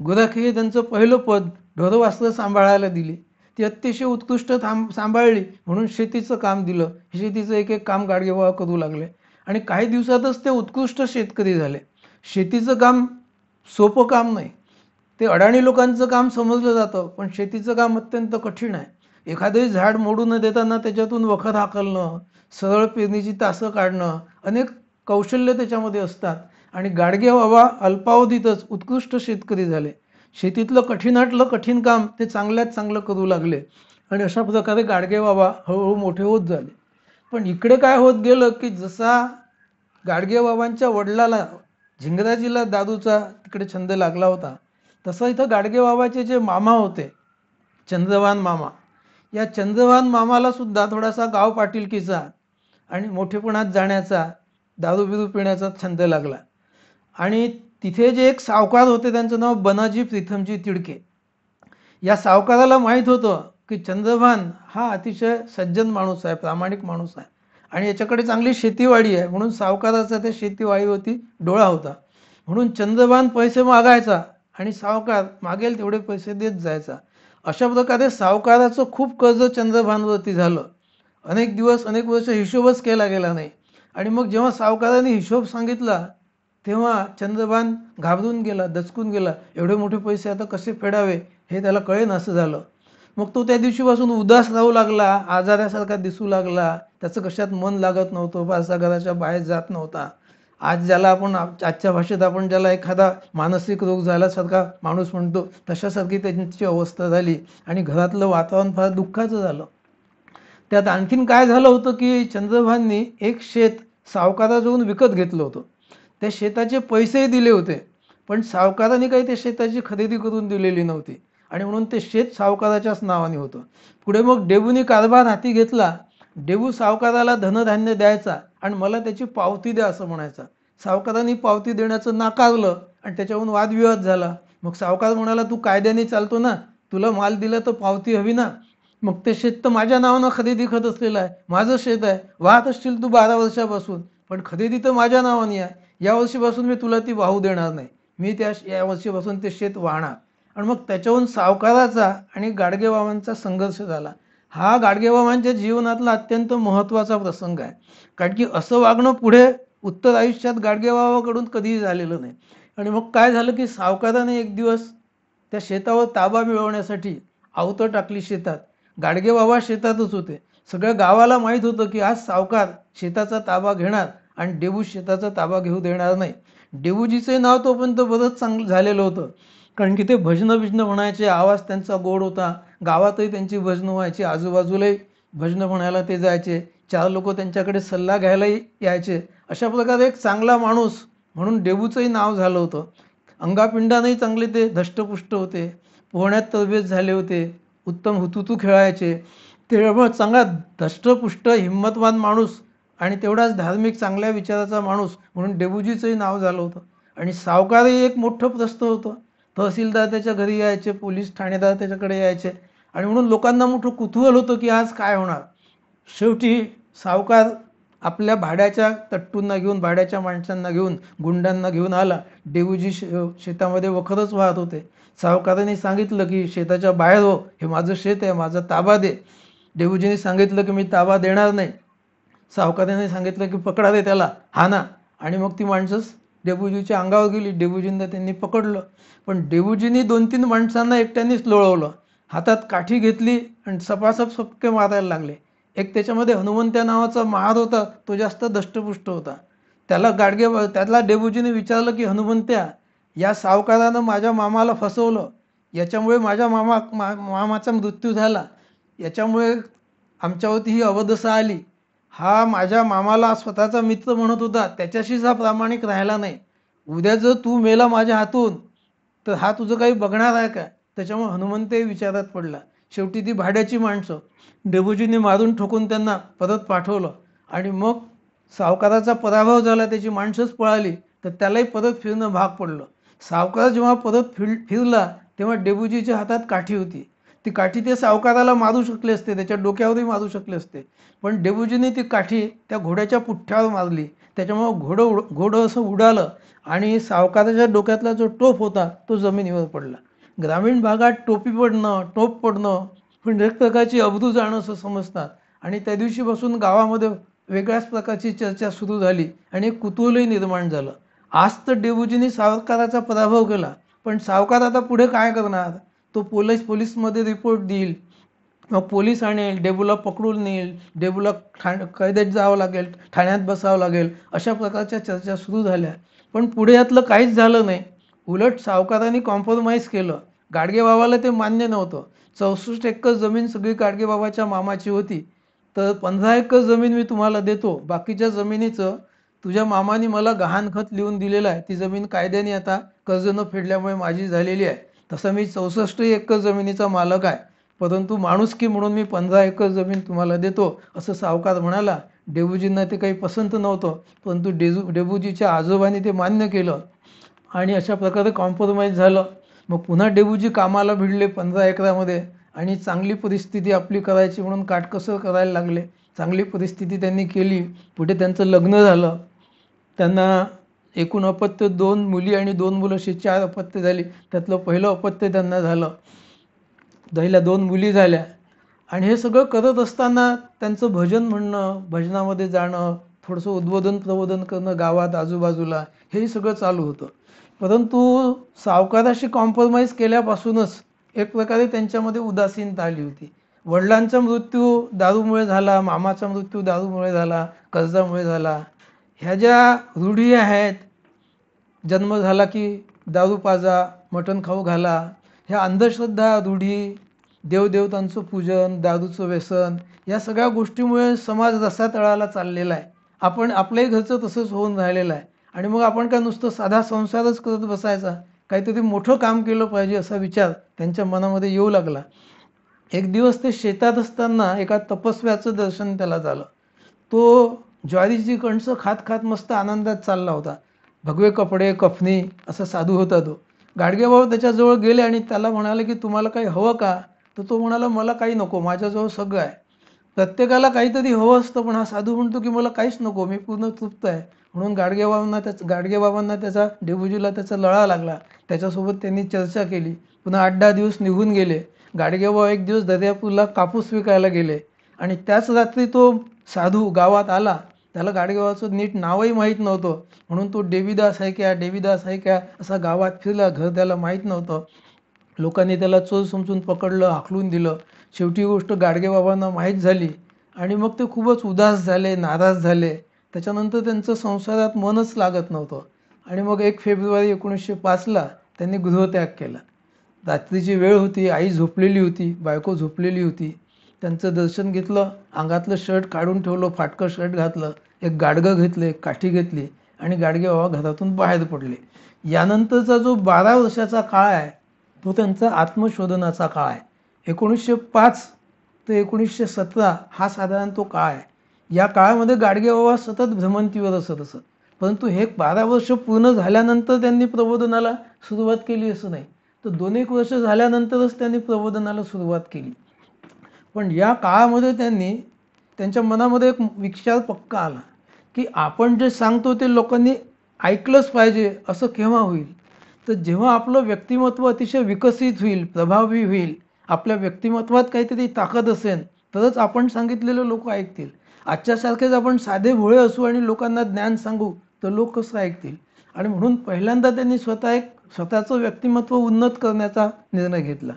[SPEAKER 1] गुराखे हे त्यांचं पहिलं पद ढोरवास्त्र सांभाळायला दिली ती अतिशय उत्कृष्ट थांब सांभाळली म्हणून शेतीचं काम दिलं शेतीचं एक एक काम गाडगेवा करू लागले आणि काही दिवसातच ते उत्कृष्ट शेतकरी झाले शेतीचं काम सोपं काम नाही ते अडाणी लोकांचं काम समजलं जातं पण शेतीचं काम अत्यंत कठीण आहे एखादंही झाड मोडू न देताना त्याच्यातून वखत हाकलणं सरळ पेरणीची तासं काढणं अनेक कौशल्य त्याच्यामध्ये असतात आणि गाडगे बाबा अल्पावधीतच उत्कृष्ट शेतकरी झाले शेतीतलं कठीणातलं कठीण काम ते चांगल्यात चांगलं करू लागले आणि अशा प्रकारे गाडगे बाबा हळूहळू मोठे होत झाले पण इकडे काय होत गेलं की जसा गाडगे बाबांच्या वडिलाला झिंगराजीला दादूचा तिकडे छंद लागला होता तसं इथं गाडगे बाबाचे जे मामा होते चंद्रवान मामा या चंद्रवान मामाला सुद्धा थोडासा गाव पाटीलकीचा आणि मोठेपणात जाण्याचा दारू बिरू पिण्याचा छंद लागला आणि तिथे जे एक सावकार होते त्यांचं नाव बनाजी प्रीथमजी तिडके या सावकाराला माहीत होतं की चंद्रभान हा अतिशय सज्जन माणूस आहे प्रामाणिक माणूस आहे आणि याच्याकडे चांगली शेतीवाडी आहे म्हणून सावकाराचा ते शेतीवाडीवरती डोळा होता म्हणून चंद्रभान पैसे मागायचा आणि सावकार मागेल तेवढे पैसे देत जायचा अशा प्रकारे सावकाराचं खूप कर्ज चंद्रभानवरती झालं अनेक दिवस अनेक वर्ष हिशोबच केला गेला नाही आणि मग जेव्हा सावकाराने हिशोब सांगितला तेव्हा चंद्रभान घाबरून गेला दचकून गेला एवढे मोठे पैसे आता कसे फेडावे हे त्याला कळेन असं झालं मग तो त्या दिवशीपासून उदास राहू लागला आजारासारखा दिसू लागला त्याचं कशात मन लागत नव्हतं घराच्या बाहेर जात नव्हता आज ज्याला आपण आजच्या भाषेत आपण ज्याला एखादा मानसिक रोग झाल्यासारखा माणूस म्हणतो तशासारखी त्यांची अवस्था झाली आणि घरातलं वातावरण फार दुःखाचं झालं त्यात आणखीन काय झालं होतं की चंद्रभाननी एक शेत सावकाराजवळून विकत घेतलं होतं त्या शेताचे पैसेही दिले होते पण सावकाराने काही त्या शेताची खरेदी करून दिलेली नव्हती आणि म्हणून ते शेत सावकाराच्याच नावाने होतं पुढे मग डेबूने कारभार हाती घेतला डेबू सावकाराला धनधान्य द्यायचा आणि मला त्याची पावती द्या असं म्हणायचा सावकारांनी पावती देण्याचं नाकारलं आणि त्याच्याहून वादविवाद झाला मग सावकार म्हणाला तू कायद्याने चालतो ना तुला माल दिला तर पावती हवी ना मग ते शेत तर माझ्या नावानं खरेदी खत असलेलं आहे माझं शेत आहे वाहत असशील तू बारा वर्षापासून पण खरेदी तर माझ्या नावाने आहे या वर्षीपासून मी तुला ती वाहू देणार नाही मी त्या या वर्षीपासून ते शेत वाहणार आणि मग त्याच्याहून सावकाराचा आणि गाडगेबाबांचा संघर्ष झाला हा गाडगेबाबांच्या जीवनातला अत्यंत महत्त्वाचा प्रसंग आहे कारण की असं वागणं पुढे उत्तर आयुष्यात गाडगेबाबाकडून कधीही झालेलं नाही आणि मग काय झालं की सावकाराने एक दिवस त्या शेतावर ताबा मिळवण्यासाठी आवतं टाकली शेतात गाडगेबाबा शेतातच होते सगळ्या गावाला माहीत होतं की आज सावकार शेताचा ताबा घेणार आणि डेबू शेताचा ताबा घेऊ देणार नाही डेबूजीचे नाव तोपर्यंत बरंच चांगलं झालेलं होतं कारण की ते भजनं बिजन म्हणायचे आवाज त्यांचा गोड होता गावातही त्यांची भजनं व्हायची आजूबाजूलाही भजनं म्हणायला ते जायचे चार लोक त्यांच्याकडे सल्ला घ्यायलाही यायचे अशा प्रकारे एक चांगला माणूस म्हणून डेबूचंही नाव झालं होतं अंगापिंडानही चांगले ते धष्टपुष्ट होते पोहण्यात तरबेज झाले होते उत्तम हुतुतू खेळायचे तेव्हा चांगला धष्टपुष्ट हिंमतवान माणूस आणि तेवढाच धार्मिक चांगल्या विचाराचा माणूस म्हणून डेबूजीचंही नाव झालं होतं आणि सावकारही एक मोठं प्रस्त होतं तहसीलदार त्याच्या घरी यायचे पोलीस ठाणेदार त्याच्याकडे यायचे आणि म्हणून लोकांना मोठं कुतूहल होतं की आज काय होणार शेवटी सावकार आपल्या भाड्याच्या तट्टूंना घेऊन भाड्याच्या माणसांना घेऊन गुंडांना घेऊन आला डेऊजी शेतामध्ये वखरच वाहत होते सावकारांनी सांगितलं की शेताच्या बाहेर हो हे माझं शेत आहे माझा ताबा दे देऊजीने सांगितलं की मी ताबा देणार नाही सावकाराने सांगितलं की पकडा दे त्याला ना आणि मग ती माणसंच देवूजीच्या अंगावर गेली देवूजींना त्यांनी पकडलं पण देवूजींनी दोन तीन माणसांना एकट्यानेच लोळवलं हातात काठी घेतली आणि सपासप सपके मारायला लागले एक त्याच्यामध्ये हनुमंत्या नावाचा महार होता तो जास्त दष्टपुष्ट होता त्याला गाडगे त्याला डेबूजीने विचारलं की हनुमंत्या या सावकारानं माझ्या मामाला फसवलं याच्यामुळे माझ्या मामा मा मामाचा मृत्यू झाला याच्यामुळे आमच्यावरती ही अवदसा आली हा माझ्या मामाला स्वतःचा मित्र म्हणत होता त्याच्याशीच हा प्रामाणिक राहिला नाही उद्या जर तू मेला माझ्या हातून तर हा तुझं काही बघणार आहे का त्याच्यामुळे हनुमंतही विचारात पडला शेवटी ती भाड्याची माणसं डेबुजीने मारून ठोकून त्यांना परत पाठवलं आणि मग सावकाराचा पराभव झाला त्याची माणसंच पळाली तर त्यालाही परत फिरणं भाग पडलं सावकार जेव्हा परत फिर फिरला तेव्हा डेबूजीच्या हातात काठी होती ती काठी ते सावकाराला मारू शकले असते त्याच्या डोक्यावरही मारू शकले असते पण डेबूजीने ती काठी त्या घोड्याच्या पुठ्ठ्यावर मारली त्याच्यामुळं घोडं घोडं असं उडालं आणि सावकाराच्या डोक्यातला जो टोप होता तो जमिनीवर पडला ग्रामीण भागात टोपी पडणं टोप पडणं पण एक प्रकारची अब्रू जाणं असं समजतात आणि त्या दिवशीपासून गावामध्ये वेगळ्याच प्रकारची चर्चा सुरू झाली आणि कुतूहलही निर्माण झालं आज तर डेबूजींनी सावकाराचा पराभव केला पण सावकार आता पुढे काय करणार तो पोलीस पोलीसमध्ये रिपोर्ट देईल मग पोलीस आणेल डेबूला पकडून नेईल डेबूला ठाण कैदेत जावं लागेल ठाण्यात बसावं लागेल अशा प्रकारच्या चर्चा सुरू झाल्या पण पुढे यातलं काहीच झालं नाही उलट सावकारांनी कॉम्प्रोमाइज केलं गाडगेबाबाला ते मान्य नव्हतं चौसष्ट एकर जमीन सगळी गाडगेबाबाच्या मामाची होती तर पंधरा एकर जमीन मी तुम्हाला देतो बाकीच्या जमिनीचं तुझ्या मामाने मला गहाणखत लिहून दिलेलं आहे ती जमीन कायद्याने आता कर्ज न फेडल्यामुळे माझी झालेली आहे तसं मी चौसष्ट एकर जमिनीचा मालक आहे परंतु माणुसकी म्हणून मी पंधरा एकर जमीन तुम्हाला देतो असं सावकार म्हणाला डेबूजींना ते काही पसंत नव्हतं परंतु डेजू डेबूजीच्या आजोबाने ते मान्य केलं आणि अशा प्रकारे कॉम्प्रोमाइज झालं मग पुन्हा डेबूजी कामाला भिडले पंधरा एकरामध्ये आणि चांगली परिस्थिती आपली करायची म्हणून काटकसर करायला लागले चांगली परिस्थिती त्यांनी केली पुढे त्यांचं लग्न झालं त्यांना एकूण अपत्य दोन मुली आणि दोन मुलं अशी चार अपत्य झाली त्यातलं पहिलं अपत्य त्यांना झालं दहिल्या दोन मुली झाल्या आणि हे सगळं करत असताना त्यांचं भजन म्हणणं भजनामध्ये जाणं थोडंसं उद्बोधन प्रबोधन करणं गावात आजूबाजूला हे सगळं चालू होतं परंतु सावकाराशी कॉम्प्रोमाइज केल्यापासूनच एक प्रकारे त्यांच्यामध्ये उदासीनता आली होती वडिलांचा मृत्यू दारूमुळे झाला मामाचा मृत्यू दारूमुळे झाला कर्जामुळे झाला ह्या ज्या रूढी आहेत जन्म झाला की दारू पाजा मटण खाऊ घाला ह्या अंधश्रद्धा रूढी देवदेवतांचं पूजन दारूचं व्यसन या सगळ्या गोष्टीमुळे समाज रसातळाला चाललेला आहे आपण आपल्याही घरचं तसंच होऊन राहिलेलं आहे आणि मग आपण काय नुसतं साधा संसारच करत बसायचा काहीतरी मोठं काम केलं पाहिजे असा विचार त्यांच्या मनामध्ये येऊ लागला एक दिवस ते शेतात असताना एका तपस्व्याचं दर्शन त्याला झालं तो ज्वारीची कणसं खात खात मस्त आनंदात चालला होता भगवे कपडे कफनी असा साधू होता तो गाडगेबाबा त्याच्याजवळ गेले आणि त्याला म्हणाले की तुम्हाला काही हवं का तर तो म्हणाला मला काही नको माझ्याजवळ सगळं आहे प्रत्येकाला काहीतरी हवं असतं पण हा साधू म्हणतो की मला काहीच नको मी पूर्ण तृप्त आहे म्हणून गाडगेबाबांना त्याच गाडगेबाबांना त्याचा डेबुजीला त्याचा लळा लागला त्याच्यासोबत त्यांनी चर्चा केली पुन्हा आठ दहा दिवस निघून गेले गाडगेबाबा एक दिवस दर्यापूरला कापूस विकायला गेले आणि त्याच रात्री तो साधू गावात आला त्याला गाडगेबाबाचं नीट नावही माहीत नव्हतं म्हणून तो देवीदास आहे क्या देवीदास आहे का असा गावात फिरला घर त्याला माहीत नव्हतं लोकांनी त्याला चोर समजून पकडलं हाकलून दिलं शेवटी गोष्ट गाडगेबाबांना माहीत झाली आणि मग ते खूपच उदास झाले नाराज झाले त्याच्यानंतर त्यांचं संसारात मनच लागत नव्हतं आणि मग एक फेब्रुवारी एकोणीसशे पाचला त्यांनी गृहत्याग केला रात्रीची वेळ होती आई झोपलेली होती बायको झोपलेली होती त्यांचं दर्शन घेतलं अंगातलं शर्ट काढून ठेवलं फाटकं शर्ट घातलं एक गाडगं घेतलं एक काठी घेतली आणि गाडगे बाबा घरातून बाहेर पडले यानंतरचा जो बारा वर्षाचा काळ आहे तो त्यांचा आत्मशोधनाचा काळ आहे एकोणीसशे पाच ते एकोणीसशे सतरा हा साधारण तो काळ आहे या काळामध्ये गाडगे बाबा सतत भ्रमंतीवर असत असत परंतु हे बारा वर्ष पूर्ण झाल्यानंतर त्यांनी प्रबोधनाला सुरुवात केली असं नाही तर दोन एक वर्ष झाल्यानंतरच त्यांनी प्रबोधनाला सुरुवात केली पण या काळामध्ये त्यांनी त्यांच्या मनामध्ये एक विचार पक्का आला की आपण जे सांगतो ते लोकांनी ऐकलंच पाहिजे असं केव्हा होईल तर जेव्हा आपलं व्यक्तिमत्व अतिशय विकसित होईल प्रभावी होईल आपल्या व्यक्तिमत्वात काहीतरी ताकद असेल तरच आपण सांगितलेलं लोक ऐकतील सारखेच आपण साधे भोळे असू आणि लोकांना ज्ञान सांगू तर लोक कसं ऐकतील आणि म्हणून पहिल्यांदा त्यांनी स्वतः एक स्वतःचं व्यक्तिमत्व उन्नत करण्याचा निर्णय घेतला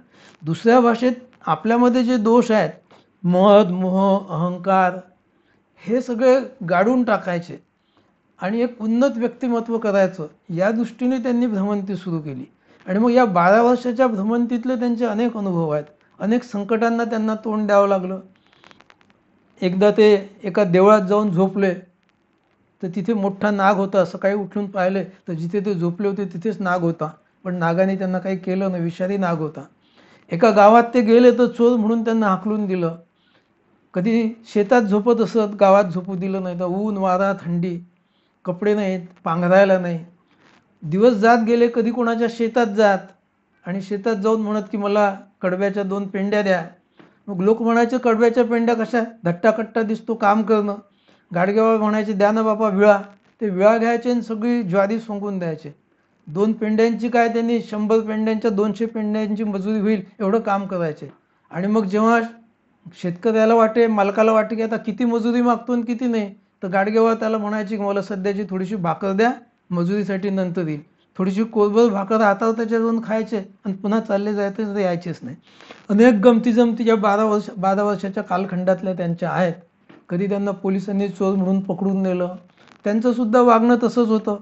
[SPEAKER 1] दुसऱ्या भाषेत आपल्यामध्ये जे दोष आहेत मध मोह अहंकार हे सगळे गाडून टाकायचे आणि एक उन्नत व्यक्तिमत्व करायचं या दृष्टीने त्यांनी भ्रमंती सुरू केली आणि मग या बारा वर्षाच्या भ्रमंतीतले त्यांचे अनेक अनुभव आहेत अनेक संकटांना त्यांना तोंड द्यावं लागलं एकदा ते एका देवळात जाऊन झोपले तर तिथे मोठा नाग होता सकाळी उठून पाहिले तर जिथे ते झोपले होते तिथेच नाग होता पण नागाने त्यांना काही केलं नाही विषारी नाग होता एका गावात ते गेले तर चोर म्हणून त्यांना हाकलून दिलं कधी शेतात झोपत असत गावात झोपू दिलं नाही तर ऊन वारा थंडी कपडे नाहीत पांघरायला नाही दिवस जात गेले कधी कोणाच्या शेतात जात आणि शेतात जाऊन म्हणत की मला कडव्याच्या दोन पेंड्या द्या मग लोक म्हणायचे कडव्याच्या पेंड्या कशा धट्टाकट्टा दिसतो काम करणं गाडगेवाळ म्हणायचे द्या ना बापा विळा ते विळा घ्यायचे आणि सगळी ज्वारी सोंगून द्यायचे दोन पेंड्यांची काय त्यांनी शंभर पेंड्यांच्या दोनशे पेंड्यांची मजुरी होईल एवढं काम करायचे आणि मग जेव्हा शेतकऱ्याला वाटे मालकाला वाटे की आता किती मजुरी मागतो आणि किती नाही तर गाडगेवाळ त्याला म्हणायची की मला सध्याची थोडीशी भाकर द्या मजुरीसाठी नंतर येईल थोडीशी कोरबल भाकर हातावर त्याच्यातून खायचे आणि पुन्हा चालले जायचे तर यायचेच नाही अनेक गमती जमती ज्या बारा वर्ष बारा वर्षाच्या कालखंडातल्या त्यांच्या आहेत कधी त्यांना पोलिसांनी चोर म्हणून पकडून नेलं सुद्धा वागणं तसंच होतं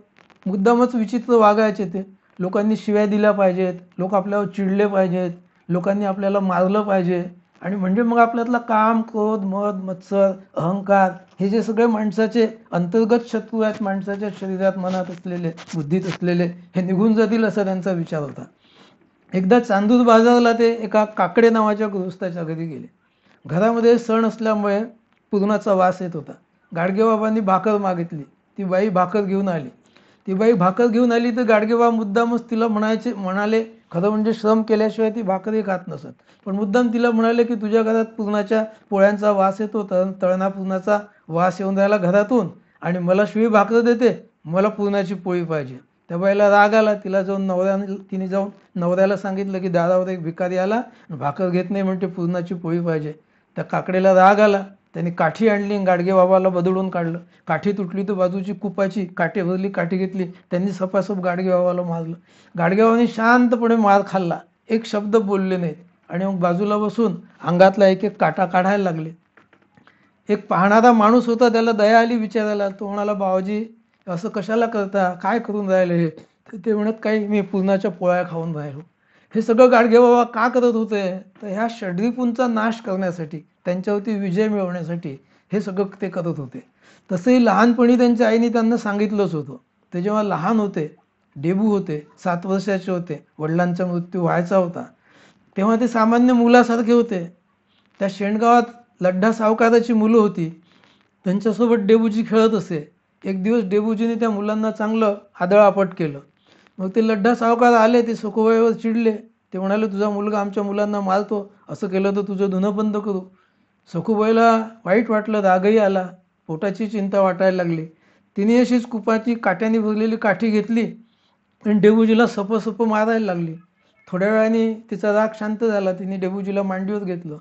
[SPEAKER 1] मुद्दामच विचित्र वागायचे ते लोकांनी शिव्या दिल्या पाहिजेत लोक आपल्यावर चिडले पाहिजेत लोकांनी आपल्याला मारलं पाहिजे आणि म्हणजे मग आपल्यातला काम क्रोध मध मत्सर अहंकार हे जे सगळे माणसाचे अंतर्गत शत्रू आहेत माणसाच्या शरीरात मनात असलेले बुद्धीत असलेले हे निघून जातील असा त्यांचा विचार होता एकदा चांदूर बाजारला ते एका काकडे नावाच्या गृहस्थाच्या घरी गेले घरामध्ये सण असल्यामुळे पुरणाचा वास येत होता गाडगेबाबांनी भाकर मागितली ती बाई भाकर घेऊन आली ती बाई भाकर घेऊन आली तर गाडगेबा मुद्दामच तिला म्हणायचे म्हणाले खरं म्हणजे श्रम केल्याशिवाय ती भाकरही खात नसत पण मुद्दाम तिला म्हणाले की तुझ्या घरात पुरणाच्या पोळ्यांचा वास येतो तळणा पुरणाचा वास येऊन राहिला घरातून आणि मला शिवी भाकर देते मला पुरणाची पोळी पाहिजे त्या बाईला राग आला तिला जाऊन नवऱ्या तिने जाऊन नवऱ्याला सांगितलं की दारावर एक भिकारी आला भाकर घेत नाही म्हणते पुरणाची पोळी पाहिजे त्या काकडेला राग आला त्यांनी काठी आणली गाडगे बाबाला बदलून काढलं काठी तुटली तर बाजूची कुपाची काठी भरली काठी घेतली त्यांनी सपासप गाडगे बाबाला मारलं गाडगेबाबाने शांतपणे मार खाल्ला एक शब्द बोलले नाहीत आणि मग बाजूला बसून अंगातला एक एक काटा काढायला लागले एक पाहणारा माणूस होता त्याला दया आली विचारायला तो म्हणाला बावजी असं कशाला करता काय करून राहिले हे ते म्हणत काही मी पुरणाच्या पोळ्या खाऊन राहिलो हे सगळं गाडगे बाबा का करत होते तर ह्या षड्रीपूंचा नाश करण्यासाठी त्यांच्यावरती विजय मिळवण्यासाठी हे सगळं ते करत होते तसंही लहानपणी त्यांच्या आईने त्यांना सांगितलंच होतं ते जेव्हा लहान होते डेबू होते सात वर्षाचे होते वडिलांचा मृत्यू व्हायचा होता तेव्हा ते सामान्य मुलासारखे होते त्या शेणगावात लड्ढा सावकाराची मुलं होती त्यांच्यासोबत डेबूजी खेळत असे एक दिवस डेबूजीने त्या मुलांना चांगलं आदळापट केलं मग ते लड्डा सावकार आले ते सुखोबाईवर चिडले ते म्हणाले तुझा मुलगा आमच्या मुलांना मारतो असं केलं तर तुझं धुनं बंद करू सखूबाईला वाईट वाटलं रागही आला पोटाची चिंता वाटायला लागली तिने अशीच कुपाची काट्याने भरलेली काठी घेतली आणि डेबूजीला सपसप मारायला लागली थोड्या वेळाने तिचा राग शांत झाला तिने डेबूजीला मांडीवर घेतलं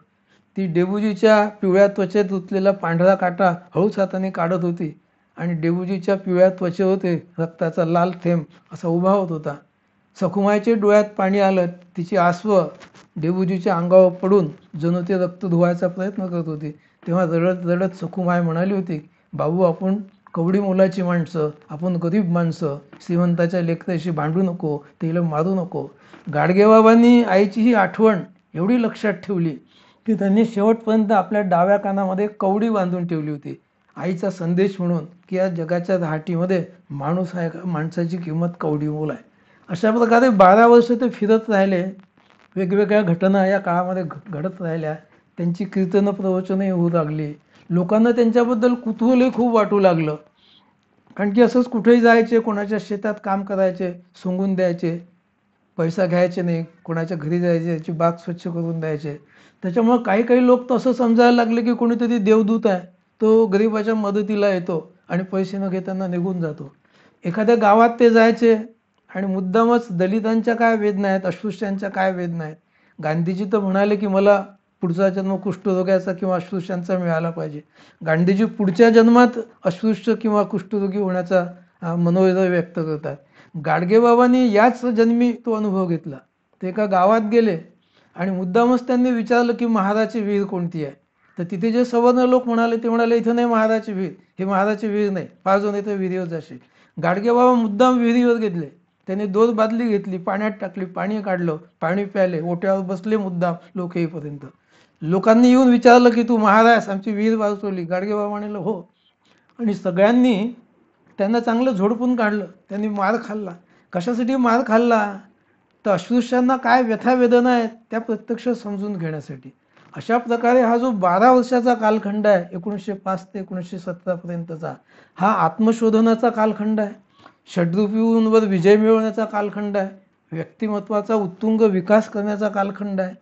[SPEAKER 1] ती डेबुजीच्या पिवळ्या त्वचेत धुतलेला पांढरा काटा हळूच हाताने काढत होती आणि डेबुजीच्या पिवळ्या त्वचे होते रक्ताचा लाल थेंब असा उभा होत होता सखुमाईचे डोळ्यात पाणी आलं तिची आसव डेबुजीच्या अंगावर पडून जणू ते रक्त धुवायचा प्रयत्न करत होती तेव्हा रडत रडत सखुमाय म्हणाली होती बाबू आपण कवडी मुलाची माणसं आपण गरीब माणसं श्रीमंताच्या लेखत्याशी भांडू नको तिला मारू नको गाडगेबाबांनी आईची ही आठवण एवढी लक्षात ठेवली की त्यांनी शेवटपर्यंत आपल्या डाव्या कानामध्ये कवडी बांधून ठेवली होती आईचा संदेश म्हणून की या जगाच्या धाटीमध्ये माणूस आहे माणसाची किंमत कवडी मोल आहे अशा प्रकारे बारा वर्ष ते फिरत राहिले वेगवेगळ्या घटना या काळामध्ये घडत राहिल्या त्यांची कीर्तन प्रवचनही होऊ लागली लोकांना त्यांच्याबद्दल कुतूहलही खूप वाटू लागलं कारण की असंच कुठेही जायचे कोणाच्या शेतात काम करायचे सोंगून द्यायचे पैसा घ्यायचे नाही कोणाच्या घरी जायचे त्याची बाग स्वच्छ करून द्यायचे त्याच्यामुळे काही काही लोक तसं समजायला लागले की कोणीतरी देवदूत आहे तो गरिबाच्या मदतीला येतो आणि पैसे न घेताना निघून जातो एखाद्या गावात ते जायचे आणि मुद्दामच दलितांच्या काय वेदना आहेत अस्पृश्यांच्या काय वेदना आहेत गांधीजी तर म्हणाले की मला पुढचा जन्म कुष्ठरोग्याचा किंवा अस्पृश्यांचा मिळाला पाहिजे गांधीजी पुढच्या जन्मात अस्पृश्य किंवा कुष्ठरोगी होण्याचा मनोवेदन व्यक्त करतात गाडगेबाबांनी याच जन्मी तो अनुभव घेतला ते एका गावात गेले आणि मुद्दामच त्यांनी विचारलं की महाराजाची वीर कोणती आहे तर तिथे जे सवर्ण लोक म्हणाले ते म्हणाले इथं नाही महाराजाची वीर हे महाराजाची वीर नाही फार जण नाही विहिरीवर जाशील गाडगे बाबा मुद्दाम विहिरीवर घेतले त्यांनी दोन बादली घेतली पाण्यात टाकली पाणी काढलं पाणी प्याले ओट्यावर बसले मुद्दाम लोक येईपर्यंत लोकांनी येऊन विचारलं की तू महाराज आमची विहीर वाचवली गाडगे बाबा हो आणि सगळ्यांनी त्यांना चांगलं झोडपून काढलं त्यांनी मार खाल्ला कशासाठी मार खाल्ला तर अस्पृश्यांना काय व्यथा वेदना आहेत त्या प्रत्यक्ष समजून घेण्यासाठी अशा प्रकारे हा जो बारा वर्षाचा कालखंड आहे एकोणीसशे पाच ते एकोणीसशे सतरापर्यंतचा हा आत्मशोधनाचा कालखंड आहे षड्रुपीवर विजय मिळवण्याचा कालखंड आहे व्यक्तिमत्वाचा उत्तुंग विकास करण्याचा कालखंड आहे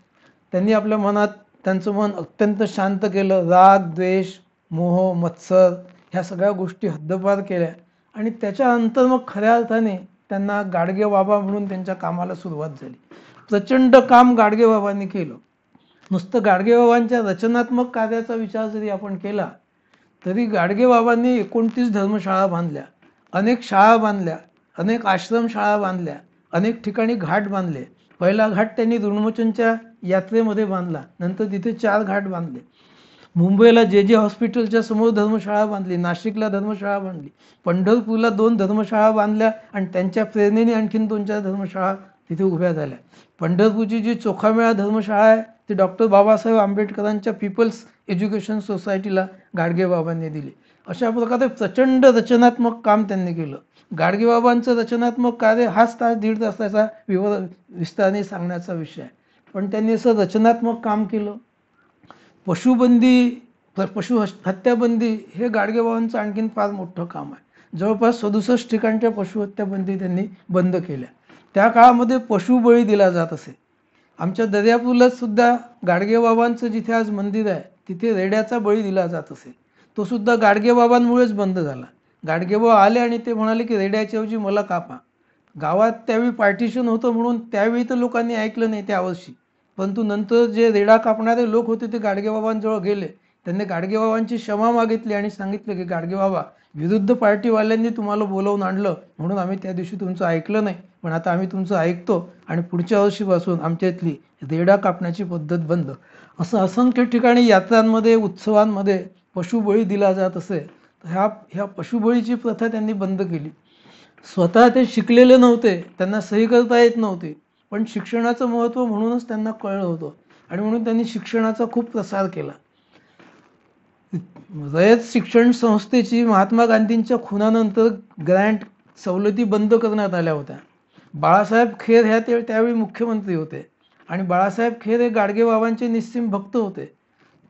[SPEAKER 1] त्यांनी आपल्या मनात त्यांचं मन अत्यंत शांत केलं राग द्वेष मोह मत्सर ह्या सगळ्या गोष्टी हद्दपार केल्या आणि त्याच्या अंतर मग खऱ्या अर्थाने त्यांना गाडगे बाबा म्हणून त्यांच्या कामाला सुरुवात झाली प्रचंड काम गाडगे बाबांनी केलं नुसतं गाडगे बाबांच्या रचनात्मक कार्याचा विचार जरी आपण केला तरी गाडगे बाबांनी एकोणतीस धर्मशाळा बांधल्या अनेक शाळा बांधल्या अनेक आश्रम शाळा बांधल्या अनेक ठिकाणी घाट बांधले पहिला घाट त्यांनी दुर्मोचनच्या यात्रेमध्ये बांधला नंतर तिथे चार घाट बांधले मुंबईला जे जे हॉस्पिटलच्या समोर धर्मशाळा बांधली नाशिकला धर्मशाळा बांधली पंढरपूरला दोन धर्मशाळा बांधल्या आणि त्यांच्या प्रेरणेने आणखीन दोन चार धर्मशाळा तिथे उभ्या झाल्या पंढरपूरची जी चोखामेळा धर्मशाळा आहे ती डॉक्टर बाबासाहेब आंबेडकरांच्या पीपल्स एज्युकेशन सोसायटीला गाडगेबाबांनी दिली अशा प्रकारे प्रचंड रचनात्मक काम त्यांनी केलं गाडगेबाबांचं रचनात्मक कार्य हाच तास दीड तासाचा विवर विस्ताराने सांगण्याचा विषय आहे पण त्यांनी असं रचनात्मक काम केलं पशुबंदी पशु हत्याबंदी हे गाडगेबाबांचं आणखीन फार मोठं काम आहे जवळपास सदुसष्ट ठिकाणच्या पशुहत्याबंदी त्यांनी बंद केल्या त्या काळामध्ये पशुबळी दिला जात असे आमच्या दर्यापूरलाच सुद्धा गाडगेबाबांचं जिथे आज मंदिर आहे तिथे रेड्याचा बळी दिला जात असे तो सुद्धा गाडगेबाबांमुळेच बंद झाला गाडगेबाबा आले आणि ते म्हणाले की रेड्याच्याऐवजी मला कापा गावात त्यावेळी पार्टिशन होतं म्हणून त्यावेळी तर लोकांनी ऐकलं नाही त्यावर्षी परंतु नंतर जे रेडा कापणारे लोक होते ते गाडगेबाबांजवळ गेले त्यांनी गाडगेबाबांची क्षमा मागितली आणि सांगितलं की गाडगेबाबा विरुद्ध पार्टीवाल्यांनी तुम्हाला बोलवून आणलं म्हणून आम्ही त्या दिवशी तुमचं ऐकलं नाही पण आता आम्ही तुमचं ऐकतो आणि पुढच्या वर्षीपासून आमच्या इथली रेडा कापण्याची पद्धत बंद असं असंख्य ठिकाणी यात्रांमध्ये उत्सवांमध्ये पशुबळी दिला जात असे तर ह्या ह्या पशुबळीची प्रथा त्यांनी बंद केली स्वतः ते शिकलेले नव्हते त्यांना सही करता येत नव्हते पण शिक्षणाचं महत्त्व म्हणूनच त्यांना कळलं होतं आणि म्हणून त्यांनी शिक्षणाचा खूप प्रसार केला रयत शिक्षण संस्थेची महात्मा गांधींच्या खुनानंतर ग्रँट सवलती बंद करण्यात आल्या होत्या बाळासाहेब खेर ह्या ते त्यावेळी मुख्यमंत्री होते आणि बाळासाहेब खेर हे गाडगेबाबांचे निस्सीम भक्त होते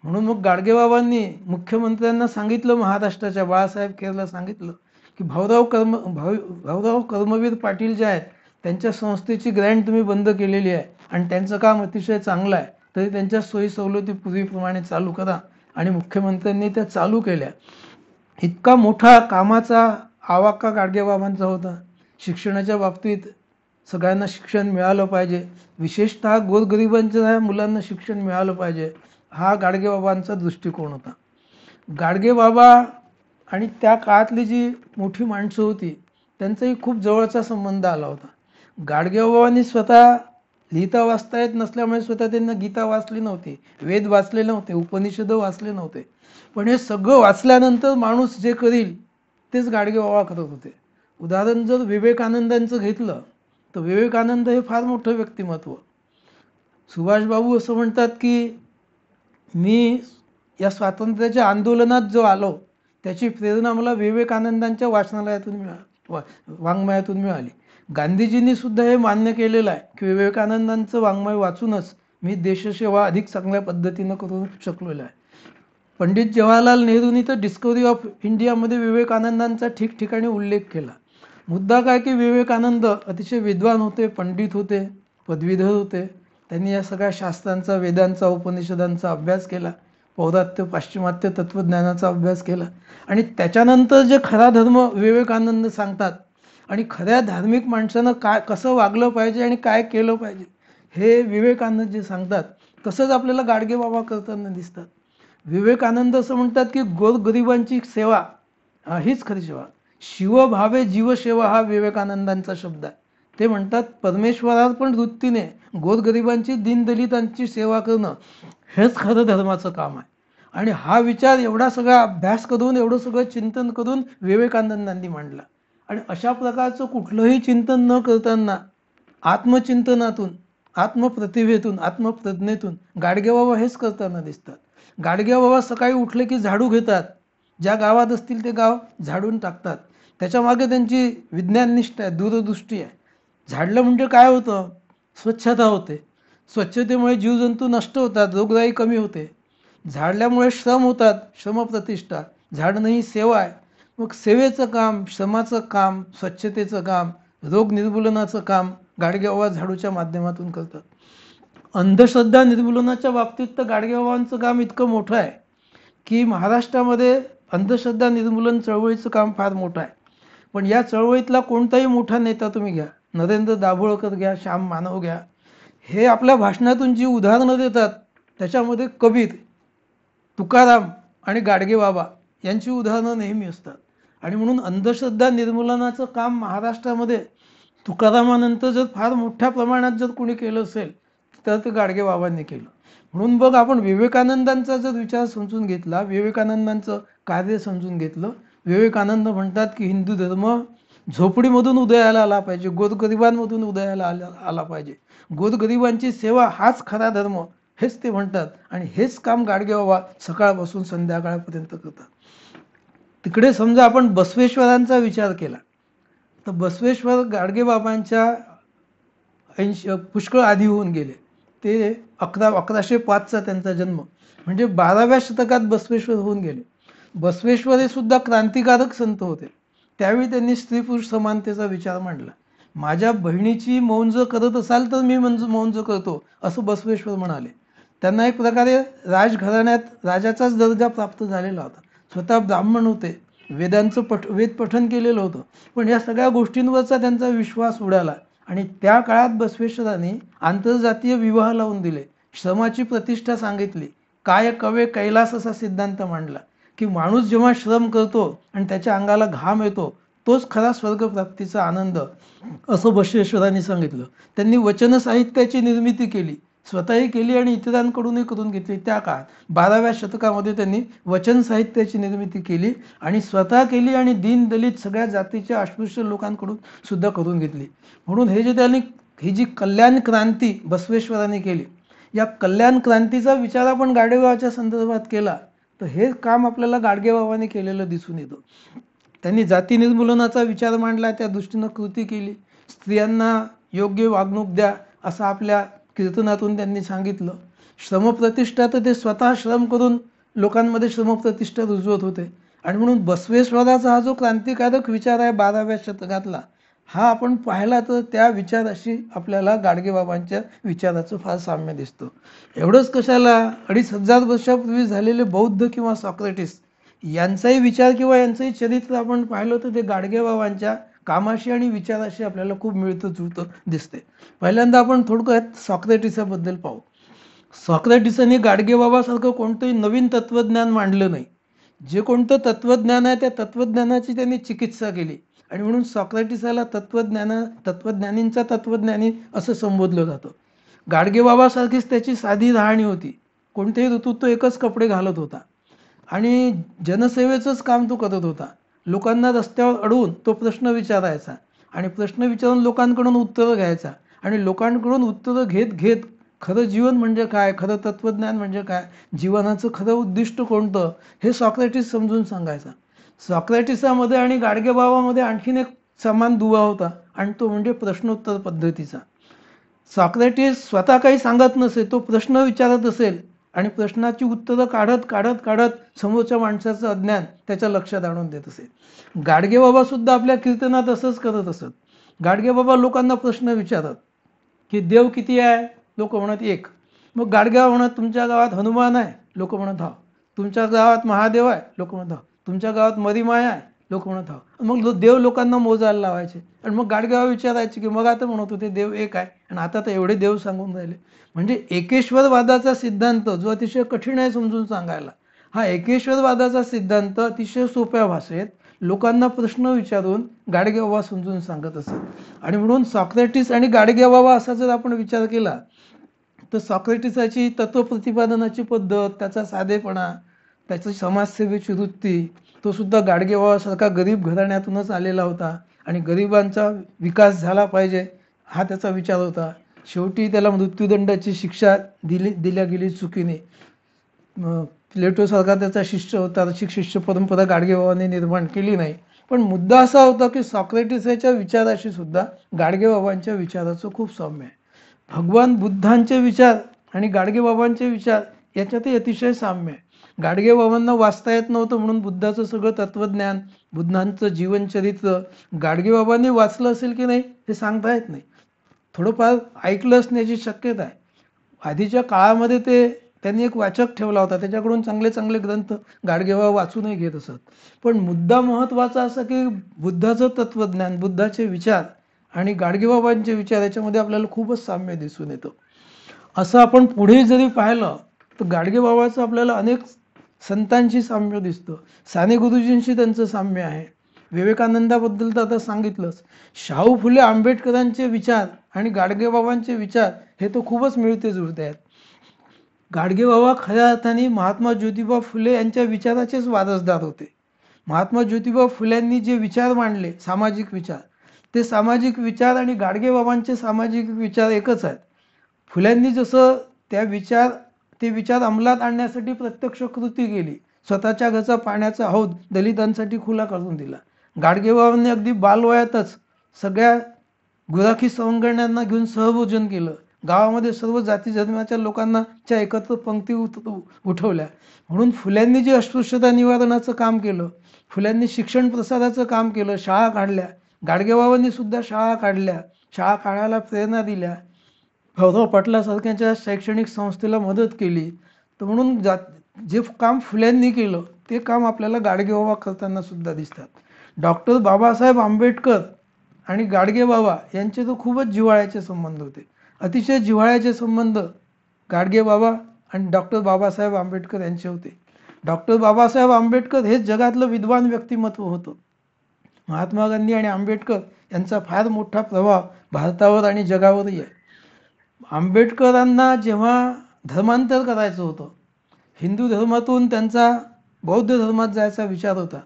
[SPEAKER 1] म्हणून मग गाडगेबाबांनी मुख्यमंत्र्यांना सांगितलं महाराष्ट्राच्या बाळासाहेब खेरला सांगितलं की भाऊराव कर्म भाऊ भाऊराव कर्मवीर पाटील जे आहेत त्यांच्या संस्थेची ग्रँड तुम्ही बंद केलेली आहे आणि त्यांचं काम अतिशय चांगलं आहे तरी त्यांच्या सोयी सवलती पूर्वीप्रमाणे चालू करा आणि मुख्यमंत्र्यांनी त्या चालू केल्या इतका मोठा कामाचा आवाका गाडगेबाबांचा होता शिक्षणाच्या बाबतीत सगळ्यांना शिक्षण मिळालं पाहिजे विशेषतः गोरगरिबांच्या मुलांना शिक्षण मिळालं पाहिजे हा गाडगेबाबांचा दृष्टिकोन होता गाडगेबाबा आणि त्या काळातली जी मोठी माणसं होती त्यांचाही खूप जवळचा संबंध आला होता गाडगेबाबांनी स्वतः लिहिता वाचता येत नसल्यामुळे स्वतः त्यांना गीता वाचली नव्हती वेद वाचले नव्हते उपनिषद वाचले नव्हते पण हे सगळं वाचल्यानंतर माणूस जे करील तेच गाडगेबाबा करत होते उदाहरण जर विवेकानंदांचं घेतलं तर विवेकानंद हे फार मोठं व्यक्तिमत्व सुभाषबाबू असं म्हणतात की मी या स्वातंत्र्याच्या आंदोलनात जो आलो त्याची प्रेरणा मला विवेकानंदांच्या वाचनालयातून मिळा वाङ्मयातून मिळाली गांधीजींनी सुद्धा हे मान्य केलेलं आहे की विवेकानंदांचं वाङ्मय वाचूनच मी देशसेवा अधिक चांगल्या पद्धतीनं करू शकलेलो आहे पंडित जवाहरलाल नेहरूंनी तर डिस्कवरी ऑफ इंडियामध्ये विवेकानंदांचा ठिकठिकाणी उल्लेख केला मुद्दा काय की विवेकानंद अतिशय विद्वान होते पंडित होते पदवीधर होते त्यांनी या सगळ्या शास्त्रांचा वेदांचा उपनिषदांचा अभ्यास केला पौरात्य पाश्चिमात्य तत्वज्ञानाचा अभ्यास केला आणि त्याच्यानंतर जे खरा धर्म विवेकानंद सांगतात आणि खऱ्या धार्मिक माणसानं काय कसं वागलं पाहिजे आणि काय केलं पाहिजे हे विवेकानंद जे सांगतात तसंच आपल्याला गाडगे बाबा करताना दिसतात विवेकानंद असं म्हणतात की गोरगरिबांची सेवा हीच खरी सेवा शिवभावे जीवसेवा हा विवेकानंदांचा शब्द आहे ते म्हणतात पण वृत्तीने गोरगरिबांची दिनदलितांची सेवा करणं हेच खरं धर्माचं काम आहे आणि हा विचार एवढा सगळा अभ्यास करून एवढं सगळं चिंतन करून विवेकानंदांनी मांडला आणि अशा प्रकारचं कुठलंही चिंतन न करताना आत्मचिंतनातून आत्मप्रतिभेतून आत्मप्रज्ञेतून गाडगेबाबा हेच करताना दिसतात गाडगेबाबा सकाळी उठले की झाडू घेतात ज्या गावात असतील ते गाव झाडून टाकतात त्याच्यामागे त्यांची विज्ञाननिष्ठ आहे दूरदृष्टी आहे झाडलं म्हणजे काय होतं स्वच्छता होते स्वच्छतेमुळे जीवजंतू नष्ट होतात रोगराई कमी होते झाडल्यामुळे श्रम होतात श्रमप्रतिष्ठा झाडणं ही सेवा आहे मग सेवेचं काम श्रमाचं काम स्वच्छतेचं काम रोग निर्मूलनाचं काम गाडगेबाबा झाडूच्या माध्यमातून करतात अंधश्रद्धा निर्मूलनाच्या बाबतीत तर गाडगेबाबांचं काम इतकं मोठं आहे की महाराष्ट्रामध्ये अंधश्रद्धा निर्मूलन चळवळीचं काम फार मोठं आहे पण या चळवळीतला कोणताही मोठा नेता तुम्ही घ्या नरेंद्र दाभोळकर घ्या श्याम मानव घ्या हे आपल्या भाषणातून जी उदाहरणं देतात त्याच्यामध्ये कबीर तुकाराम आणि गाडगेबाबा यांची उदाहरणं नेहमी असतात आणि म्हणून अंधश्रद्धा निर्मूलनाचं काम महाराष्ट्रामध्ये तुकारामानंतर जर फार मोठ्या प्रमाणात जर कोणी केलं असेल तर ते गाडगे बाबांनी केलं म्हणून बघ आपण विवेकानंदांचा जर विचार समजून घेतला विवेकानंदांचं कार्य समजून घेतलं विवेकानंद म्हणतात की हिंदू धर्म झोपडीमधून उदयाला आला पाहिजे गोरगरिबांमधून उदयाला आला आला पाहिजे गोरगरिबांची सेवा हाच खरा धर्म हेच ते म्हणतात आणि हेच काम गाडगे बाबा सकाळपासून संध्याकाळपर्यंत करतात तिकडे समजा आपण बसवेश्वरांचा विचार केला तर बसवेश्वर गाडगेबाबांच्या ऐंशी पुष्कळ आधी होऊन गेले ते अकरा अकराशे पाचचा त्यांचा जन्म म्हणजे बाराव्या शतकात बसवेश्वर होऊन गेले बसवेश्वर हे सुद्धा क्रांतिकारक संत होते त्यावेळी त्यांनी स्त्री पुरुष समानतेचा विचार मांडला माझ्या बहिणीची मौंज करत असाल तर मी म्हणजे मौंज करतो असं बसवेश्वर म्हणाले त्यांना एक प्रकारे राजघराण्यात राजाचाच दर्जा प्राप्त झालेला होता स्वतः ब्राह्मण होते वेदांचं पठ वेद पठन केलेलं होतं पण या सगळ्या गोष्टींवरचा त्यांचा विश्वास उडाला आणि त्या काळात बसवेश्वराने आंतरजातीय विवाह लावून दिले श्रमाची प्रतिष्ठा सांगितली काय कवे कैलास असा सिद्धांत मांडला की माणूस जेव्हा श्रम करतो आणि त्याच्या अंगाला घाम येतो तोच खरा स्वर्गप्राप्तीचा आनंद असं बसवेश्वरांनी सांगितलं त्यांनी वचन साहित्याची निर्मिती केली स्वतःही केली आणि इतरांकडूनही करून घेतली त्या काळात बाराव्या शतकामध्ये त्यांनी वचन साहित्याची निर्मिती केली आणि स्वतः केली आणि दीन दलित सगळ्या जातीच्या अस्पृश्य लोकांकडून सुद्धा करून घेतली म्हणून हे जे त्यांनी ही जी कल्याण क्रांती बसवेश्वरांनी केली या कल्याण क्रांतीचा विचार आपण गाडगेबाबाच्या संदर्भात केला तर हे काम आपल्याला गाडगेबाबाने केलेलं दिसून येतं त्यांनी जाती निर्मूलनाचा विचार मांडला त्या दृष्टीनं कृती केली स्त्रियांना योग्य वागणूक द्या असं आपल्या कीर्तनातून त्यांनी सांगितलं श्रमप्रतिष्ठा तर ते स्वतः श्रम करून लोकांमध्ये श्रमप्रतिष्ठा रुजवत होते आणि म्हणून बसवेश्वराचा हा जो क्रांतिकारक विचार आहे बाराव्या शतकातला हा आपण पाहिला तर त्या विचाराशी आपल्याला गाडगेबाबांच्या विचाराचं फार साम्य दिसतं एवढंच कशाला अडीच हजार वर्षापूर्वी झालेले बौद्ध किंवा सॉक्रेटिस यांचाही विचार किंवा यांचंही चरित्र आपण पाहिलं तर ते गाडगेबाबांच्या कामाशी आणि विचाराशी आपल्याला खूप मिळतं जुळतं दिसते पहिल्यांदा आपण थोडक्यात सॉक्रेटिसाबद्दल पाहू सॉक्रेटिसांनी गाडगेबाबासारखं कोणतंही नवीन तत्वज्ञान मांडलं नाही जे कोणतं तत्वज्ञान आहे त्या तत्वज्ञानाची त्यांनी चिकित्सा केली आणि म्हणून सॉक्रेटिसाला तत्वज्ञाना तत्वज्ञानींचा तत्वज्ञानी असं संबोधलं जातं गाडगेबाबासारखीच त्याची साधी राहणी होती कोणत्याही ऋतूत तो एकच कपडे घालत होता आणि जनसेवेचंच काम तो करत होता लोकांना रस्त्यावर अडवून तो प्रश्न विचारायचा आणि प्रश्न विचारून लोकांकडून उत्तरं घ्यायचा आणि लोकांकडून उत्तरं घेत घेत खरं जीवन म्हणजे काय खरं तत्त्वज्ञान म्हणजे काय जीवनाचं खरं उद्दिष्ट कोणतं हे सॉक्रेटिस समजून सांगायचा सॉक्रेटिसामध्ये आणि गाडगेबाबामध्ये आणखीन एक समान दुवा होता आणि तो म्हणजे प्रश्नोत्तर पद्धतीचा सॉक्रेटिस स्वतः काही सांगत नसेल तो प्रश्न विचारत असेल आणि प्रश्नाची उत्तरं काढत काढत काढत समोरच्या माणसाचं अज्ञान त्याच्या लक्षात आणून देत असे गाडगे बाबा सुद्धा आपल्या कीर्तनात असंच करत असत गाडगे बाबा लोकांना प्रश्न विचारत की देव किती आहे लोक म्हणत एक मग गाडग्या म्हणत तुमच्या गावात हनुमान आहे लोक म्हणत हा तुमच्या गावात महादेव आहे लोक म्हणत हा तुमच्या गावात मरीमाया आहे लोक म्हणत हा मग देव लोकांना मोजायला लावायचे आणि मग गाडग्यावर विचारायचे की मग आता म्हणत होते देव एक आहे आणि आता तर एवढे देव सांगून राहिले म्हणजे एकेश्वरवादाचा सिद्धांत जो अतिशय कठीण आहे समजून सांगायला हा एकेश्वरवादाचा सिद्धांत अतिशय सोप्या भाषेत लोकांना प्रश्न विचारून गाडगेवा समजून सांगत असत आणि म्हणून सॉक्रेटिस आणि गाडगे असा जर आपण विचार केला तर सॉक्रेटिसाची प्रतिपादनाची पद्धत त्याचा साधेपणा त्याची समाजसेवेची वृत्ती तो सुद्धा गाडगे सारखा गरीब घराण्यातूनच आलेला होता आणि गरिबांचा विकास झाला पाहिजे हा त्याचा विचार होता शेवटी त्याला मृत्यूदंडाची शिक्षा दिली दिल्या गेली चुकीने प्लेटो सारखा त्याचा शिष्य होता तशी शिष्य परंपरा गाडगेबाबांनी निर्माण केली नाही पण मुद्दा असा होता की सॉक्रेटिस याच्या विचाराशी सुद्धा गाडगेबाबांच्या विचाराचं खूप साम्य आहे भगवान बुद्धांचे विचार आणि गाडगेबाबांचे विचार याच्यातही अतिशय साम्य आहे गाडगेबाबांना वाचता येत नव्हतं म्हणून बुद्धाचं सगळं तत्वज्ञान बुद्धांचं जीवनचरित्र गाडगेबाबांनी वाचलं असेल की नाही हे सांगता येत नाही थोडंफार ऐकलं असण्याची शक्यता आहे आधीच्या काळामध्ये ते त्यांनी एक वाचक ठेवला होता त्याच्याकडून चांगले चांगले ग्रंथ गाडगेवा वाचूनही घेत असत पण मुद्दा महत्वाचा असा की बुद्धाचं तत्वज्ञान बुद्धाचे विचार आणि गाडगेबाबांचे विचार याच्यामध्ये आपल्याला खूपच साम्य दिसून येतं असं आपण पुढे जरी पाहिलं तर गाडगेबाबाचं आपल्याला अनेक संतांशी साम्य दिसतं साने गुरुजींशी त्यांचं साम्य आहे विवेकानंदाबद्दल तर आता सांगितलंच शाहू फुले आंबेडकरांचे विचार आणि गाडगेबाबांचे विचार हे तर खूपच मिळते जुळते आहेत गाडगेबाबा खऱ्या अर्थाने महात्मा ज्योतिबा फुले यांच्या विचाराचेच वारसदार होते महात्मा ज्योतिबा फुल्यांनी जे विचार मांडले सामाजिक विचार ते सामाजिक विचार आणि गाडगेबाबांचे सामाजिक विचार एकच आहेत फुल्यांनी जसं त्या विचार ते विचार अंमलात आणण्यासाठी प्रत्यक्ष कृती केली स्वतःच्या घरचा पाण्याचा हौद दलितांसाठी खुला करून दिला गाडगेबाबांनी अगदी बालवयातच सगळ्या गुराखी सवंगण्यांना घेऊन सहभोजन केलं गावामध्ये सर्व जाती जन्माच्या लोकांना च्या एकत्र पंक्ती उत उठवल्या म्हणून फुल्यांनी जे अस्पृश्यता निवारणाचं काम केलं फुल्यांनी शिक्षण प्रसाराचं काम केलं शाळा काढल्या गाडगेबाबांनी सुद्धा शाळा काढल्या शाळा काढायला प्रेरणा दिल्या गौरव पाटलासारख्यांच्या शैक्षणिक संस्थेला मदत केली तर म्हणून जे काम फुल्यांनी केलं ते काम आपल्याला गाडगेबाबा करताना सुद्धा दिसतात डॉक्टर बाबासाहेब आंबेडकर आणि गाडगे बाबा यांचे तर खूपच जिव्हाळ्याचे संबंध होते अतिशय जिव्हाळ्याचे संबंध गाडगे बाबा आणि डॉक्टर बाबासाहेब आंबेडकर यांचे होते डॉक्टर बाबासाहेब आंबेडकर हेच जगातलं विद्वान व्यक्तिमत्व होतं महात्मा गांधी आणि आंबेडकर यांचा फार मोठा प्रभाव भारतावर आणि जगावरही आहे आंबेडकरांना जेव्हा धर्मांतर करायचं होतं हिंदू धर्मातून त्यांचा बौद्ध धर्मात जायचा विचार होता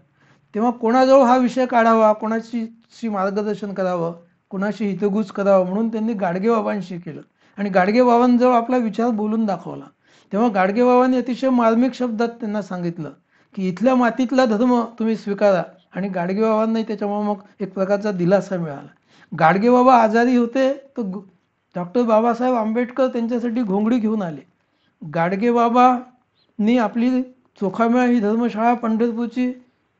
[SPEAKER 1] तेव्हा कोणाजवळ हा विषय काढावा कोणाशी मार्गदर्शन करावं कोणाशी हितगुज करावं म्हणून त्यांनी गाडगेबाबांशी केलं आणि गाडगेबाबांजवळ आपला विचार बोलून दाखवला तेव्हा गाडगेबाबांनी अतिशय मार्मिक शब्दात त्यांना सांगितलं की इथल्या मातीतला धर्म तुम्ही स्वीकारा आणि गाडगेबाबांनाही त्याच्यामुळे मग एक प्रकारचा दिलासा मिळाला गाडगेबाबा आजारी होते तर डॉक्टर बाबासाहेब आंबेडकर त्यांच्यासाठी घोंगडी घेऊन आले गाडगेबाबांनी आपली चोखामेळा ही धर्मशाळा पंढरपूरची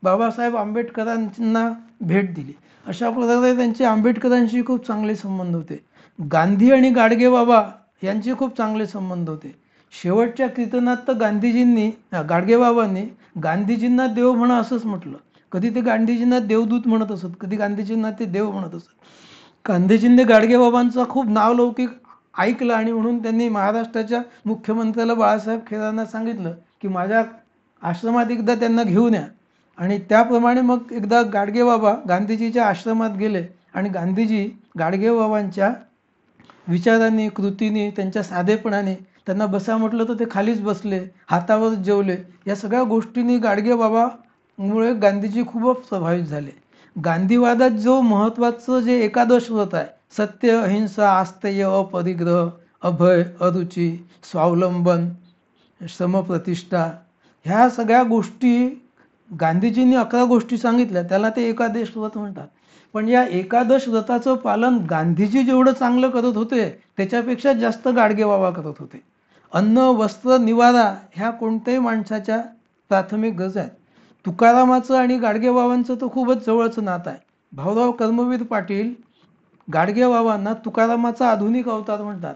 [SPEAKER 1] बाबासाहेब आंबेडकरांना भेट दिली अशा प्रकारे त्यांचे आंबेडकरांशी खूप चांगले संबंध होते गांधी आणि गाडगे बाबा यांचे खूप चांगले संबंध होते शेवटच्या कीर्तनात तर गांधीजींनी गाडगे बाबांनी गांधीजींना देव म्हणा असंच म्हटलं कधी ते गांधीजींना देवदूत म्हणत असत कधी गांधीजींना ते देव म्हणत असत गांधीजींनी गाडगे बाबांचा खूप नावलौकिक ऐकलं आणि म्हणून त्यांनी महाराष्ट्राच्या मुख्यमंत्र्याला बाळासाहेब खेरांना सांगितलं की माझ्या आश्रमात एकदा त्यांना घेऊन या आणि त्याप्रमाणे मग एकदा गाडगे बाबा गांधीजीच्या आश्रमात गेले आणि गांधीजी गाडगे बाबांच्या विचारांनी कृतीने त्यांच्या साधेपणाने त्यांना बसा म्हटलं तर ते खालीच बसले हातावर जेवले या सगळ्या गोष्टींनी गाडगे गांधीजी खूपच प्रभावित झाले गांधीवादात जो महत्त्वाचं जे एकादश होत आहे सत्य अहिंसा आस्तेय अपरिग्रह अभय अरुची स्वावलंबन श्रमप्रतिष्ठा ह्या सगळ्या गोष्टी गांधीजींनी अकरा गोष्टी सांगितल्या त्याला ते एकादश व्रत म्हणतात पण या एकादश व्रताचं पालन गांधीजी जेवढं चांगलं करत होते त्याच्यापेक्षा जास्त गाडगे बाबा करत होते अन्न वस्त्र निवारा ह्या कोणत्याही माणसाच्या प्राथमिक गरज आहेत तुकारामाचं आणि गाडगे तर खूपच जवळचं नातं आहे भाऊराव कर्मवीर पाटील गाडगे तुकारामाचा आधुनिक अवतार म्हणतात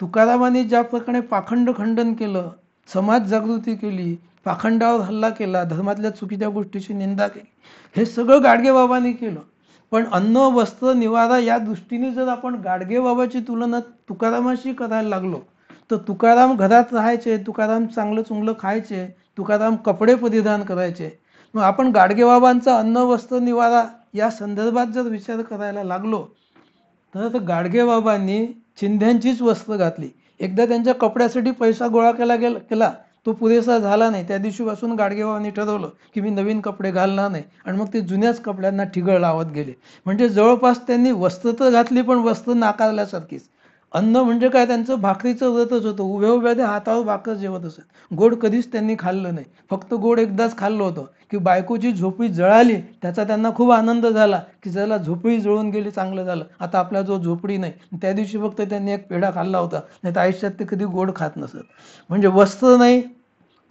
[SPEAKER 1] तुकारामाने ज्या प्रकारे पाखंड खंडन केलं समाज जागृती केली पाखंडावर हल्ला केला धर्मातल्या चुकीच्या गोष्टीची निंदा केली हे सगळं गाडगेबाबांनी केलं पण अन्न वस्त्र निवारा या दृष्टीने जर आपण गाडगेबाबाची तुलना तुकारामाशी करायला लागलो तर तुकाराम घरात राहायचे तुकाराम चांगलं चुंगलं खायचे तुकाराम कपडे परिधान करायचे मग आपण गाडगेबाबांचा अन्न वस्त्र निवारा या संदर्भात जर विचार करायला लागलो तर गाडगेबाबांनी चिंध्यांचीच वस्त्र घातली एकदा त्यांच्या कपड्यासाठी पैसा गोळा केला गेला केला तो पुरेसा झाला नाही त्या दिवशीपासून गाडगेबाबांनी ठरवलं की मी नवीन कपडे घालणार नाही आणि मग ते जुन्याच कपड्यांना ठिगळ लावत गेले म्हणजे जवळपास त्यांनी वस्त्र तर घातली पण वस्त्र नाकारल्यासारखीच अन्न म्हणजे काय त्यांचं भाकरीचं व्रतच होतं उभ्या उभ्या ते हातावर भाकर जेवत असत गोड कधीच त्यांनी खाल्लं नाही फक्त गोड एकदाच खाल्लं होतं की बायकोची झोपडी जळाली त्याचा त्यांना खूप आनंद झाला की जरा झोपडी जळून गेली चांगलं झालं आता आपल्या जो झोपडी नाही त्या दिवशी फक्त त्यांनी एक पेढा खाल्ला होता नाही तर आयुष्यात ते कधी गोड खात नसत म्हणजे वस्त्र नाही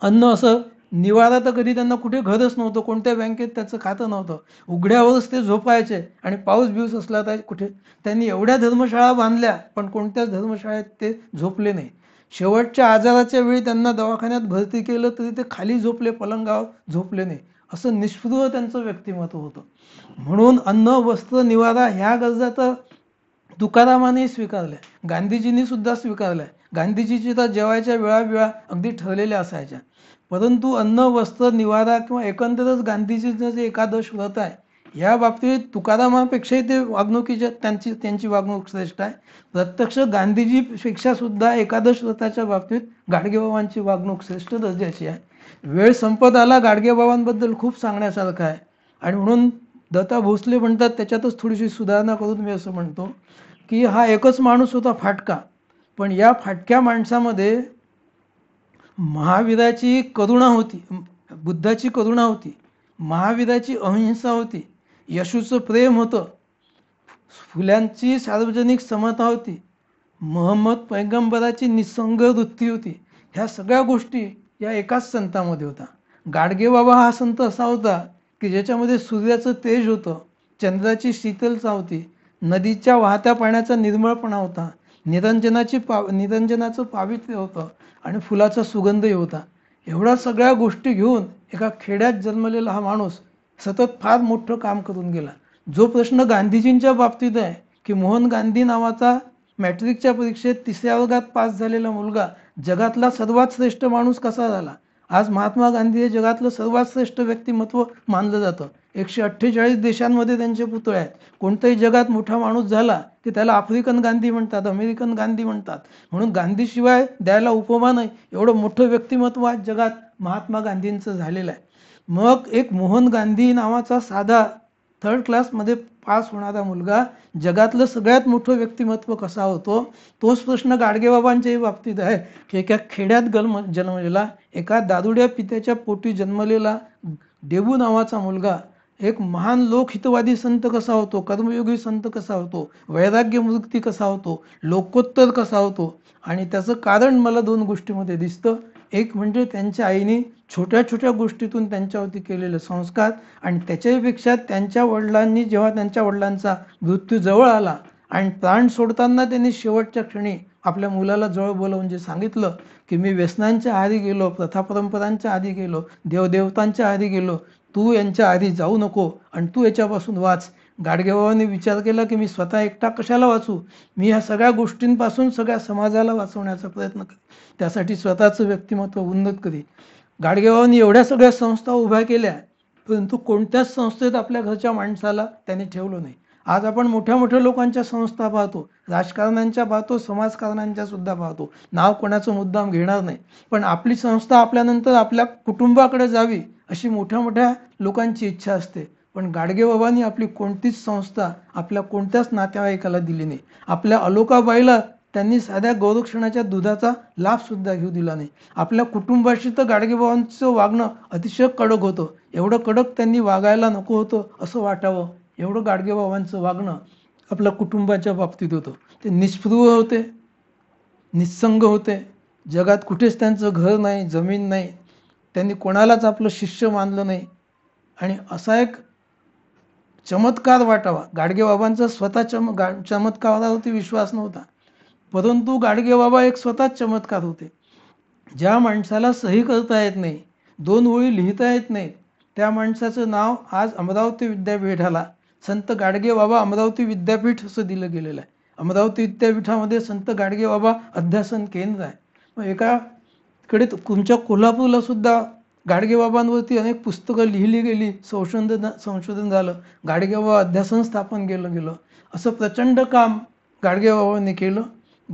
[SPEAKER 1] अन्न असं निवारा तर कधी त्यांना कुठे घरच नव्हतं कोणत्या बँकेत त्याचं खातं नव्हतं उघड्यावरच ते झोपायचे आणि पाऊस बिऊस असला तर कुठे त्यांनी एवढ्या धर्मशाळा बांधल्या पण कोणत्याच धर्मशाळेत ते झोपले नाही शेवटच्या आजाराच्या वेळी त्यांना दवाखान्यात भरती केलं तरी ते खाली झोपले पलंगावर झोपले नाही असं निष्पृह त्यांचं व्यक्तिमत्व होतं म्हणून अन्न वस्त्र निवारा ह्या गरजा तर तुकारामाने स्वीकारल्या गांधीजींनी सुद्धा स्वीकारल्या गांधीजीची तर जेवायच्या वेळा वेळा अगदी ठरलेल्या असायच्या परंतु अन्न वस्त्र निवारा किंवा एकंदरच गांधीजीचं जे एकादश व्रत आहे या बाबतीत तुकारामापेक्षाही ते वागणुकीच्या त्यांची त्यांची वागणूक श्रेष्ठ आहे प्रत्यक्ष गांधीजीपेक्षा सुद्धा एकादश व्रताच्या बाबतीत गाडगेबाबांची वागणूक श्रेष्ठ दर्जाची आहे वेळ संपत आला गाडगेबाबांबद्दल खूप सांगण्यासारखं आहे आणि म्हणून दत्ता भोसले म्हणतात त्याच्यातच थोडीशी सुधारणा करून मी असं म्हणतो की हा एकच माणूस होता फाटका पण या फाटक्या माणसामध्ये महावीराची करुणा होती बुद्धाची करुणा होती महावीराची अहिंसा होती यशूचं प्रेम होतं फुल्यांची सार्वजनिक समता होती महम्मद पैगंबराची निसंग वृत्ती होती ह्या सगळ्या गोष्टी या एकाच संतामध्ये होता गाडगे बाबा हा संत असा होता की ज्याच्यामध्ये सूर्याचं तेज होतं चंद्राची शीतलता होती नदीच्या वाहत्या पाण्याचा निर्मळपणा होता निरंजनाची पा निरंजनाचं पावित्र्य होतं आणि फुलाचा सुगंधही होता एवढ्या सगळ्या गोष्टी घेऊन एका खेड्यात जन्मलेला हा माणूस सतत फार मोठं काम करून गेला जो प्रश्न गांधीजींच्या बाबतीत आहे की मोहन गांधी नावाचा मॅट्रिकच्या परीक्षेत तिसऱ्या वर्गात पास झालेला मुलगा जगातला सर्वात श्रेष्ठ माणूस कसा झाला आज महात्मा गांधी हे जगातलं सर्वात श्रेष्ठ व्यक्तिमत्व मानलं जातं एकशे अठ्ठेचाळीस देशांमध्ये त्यांचे पुतळे आहेत कोणताही जगात मोठा माणूस झाला की त्याला आफ्रिकन गांधी म्हणतात अमेरिकन गांधी म्हणतात म्हणून गांधीशिवाय द्यायला उपमान नाही एवढं मोठं व्यक्तिमत्व आज जगात महात्मा गांधींचं झालेलं आहे मग एक मोहन गांधी नावाचा साधा थर्ड क्लासमध्ये पास होणारा मुलगा जगातलं सगळ्यात मोठं व्यक्तिमत्व कसा होतो तोच प्रश्न गाडगेबाबांच्याही बाबतीत आहे की एका खेड्यात गल्म जन्मलेला एका दादुड्या पित्याच्या पोटी जन्मलेला डेबू नावाचा मुलगा एक महान लोकहितवादी संत कसा होतो कर्मयोगी संत कसा होतो वैराग्य मुक्ती कसा होतो लोकोत्तर कसा होतो आणि त्याचं कारण मला दोन गोष्टीमध्ये दिसतं एक म्हणजे त्यांच्या आईने छोट्या छोट्या गोष्टीतून त्यांच्यावरती केलेले संस्कार आणि त्याच्यापेक्षा त्यांच्या वडिलांनी जेव्हा त्यांच्या वडिलांचा मृत्यू जवळ आला आणि प्राण सोडताना त्यांनी शेवटच्या क्षणी आपल्या मुलाला जवळ बोलवून जे सांगितलं की मी व्यसनांच्या आधी गेलो प्रथा परंपरांच्या आधी गेलो देवदेवतांच्या आधी गेलो तू यांच्या आधी जाऊ नको आणि तू याच्यापासून वाच गाडगेबाबांनी विचार केला की मी स्वतः एकटा कशाला वाचू मी ह्या सगळ्या गोष्टींपासून सगळ्या समाजाला वाचवण्याचा प्रयत्न कर त्यासाठी स्वतःचं व्यक्तिमत्व उन्नत करी गाडगेबाबांनी एवढ्या सगळ्या संस्था उभ्या केल्या परंतु कोणत्याच संस्थेत आपल्या घरच्या माणसाला त्यांनी ठेवलं नाही आज आपण मोठ्या मोठ्या लोकांच्या संस्था पाहतो राजकारण्यांच्या पाहतो समाजकारण्यांच्या सुद्धा पाहतो नाव कोणाचं मुद्दाम घेणार नाही पण आपली संस्था आपल्यानंतर आपल्या कुटुंबाकडे जावी अशी मोठ्या मोठ्या लोकांची इच्छा असते पण गाडगेबाबांनी आपली कोणतीच संस्था आपल्या कोणत्याच नातेवाईकाला दिली नाही आपल्या अलोकाबाईला त्यांनी साध्या गौरक्षणाच्या दुधाचा लाभ सुद्धा घेऊ दिला नाही आपल्या कुटुंबाशी तर गाडगेबाबांचं वागणं अतिशय कडक होतं एवढं कडक त्यांनी वागायला नको होतं असं वाटावं एवढं गाडगेबाबांचं वागणं आपल्या कुटुंबाच्या बाबतीत होतं ते निष्पृह होते निस्संग होते जगात कुठेच त्यांचं घर नाही जमीन नाही त्यांनी कोणालाच आपलं शिष्य मानलं नाही आणि असा एक चमत्कार वाटावा गाडगेबाबांचा स्वतः चम गा चमत्कारावरती विश्वास नव्हता परंतु गाडगेबाबा एक स्वतः चमत्कार होते ज्या माणसाला सही करता येत नाही दोन ओळी लिहिता येत नाही त्या माणसाचं नाव आज अमरावती विद्यापीठाला संत गाडगे बाबा अमरावती विद्यापीठ असं दिलं गेलेलं आहे अमरावती विद्यापीठामध्ये संत गाडगे बाबा अध्यासन केंद्र आहे मग एकाकडे तुमच्या कोल्हापूरला सुद्धा गाडगे बाबांवरती अनेक पुस्तकं लिहिली गेली संशोधन संशोधन झालं गाडगे बाबा अध्यासन स्थापन केलं गेलं असं प्रचंड काम गाडगे बाबांनी केलं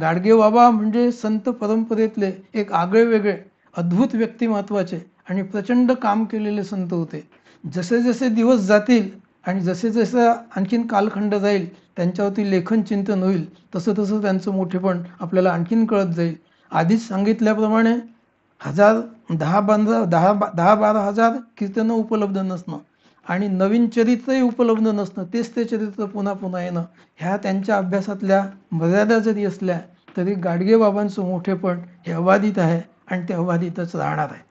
[SPEAKER 1] गाडगे बाबा म्हणजे संत परंपरेतले एक आगळे वेगळे अद्भुत व्यक्तिमत्वाचे आणि प्रचंड काम केलेले संत होते जसे जसे दिवस जातील आणि जसे जसं आणखीन कालखंड जाईल त्यांच्यावरती लेखन चिंतन होईल तसं तसं त्यांचं मोठेपण आपल्याला आणखीन कळत जाईल आधीच सांगितल्याप्रमाणे हजार दहा बांधा दहा दहा बारा हजार कीर्तनं उपलब्ध नसणं आणि नवीन चरित्रही उपलब्ध नसणं तेच ते चरित्र पुन्हा पुन्हा येणं ह्या त्यांच्या अभ्यासातल्या मर्यादा जरी असल्या तरी गाडगेबाबांचं मोठेपण हे अबाधित आहे आणि ते अबाधितच राहणार आहे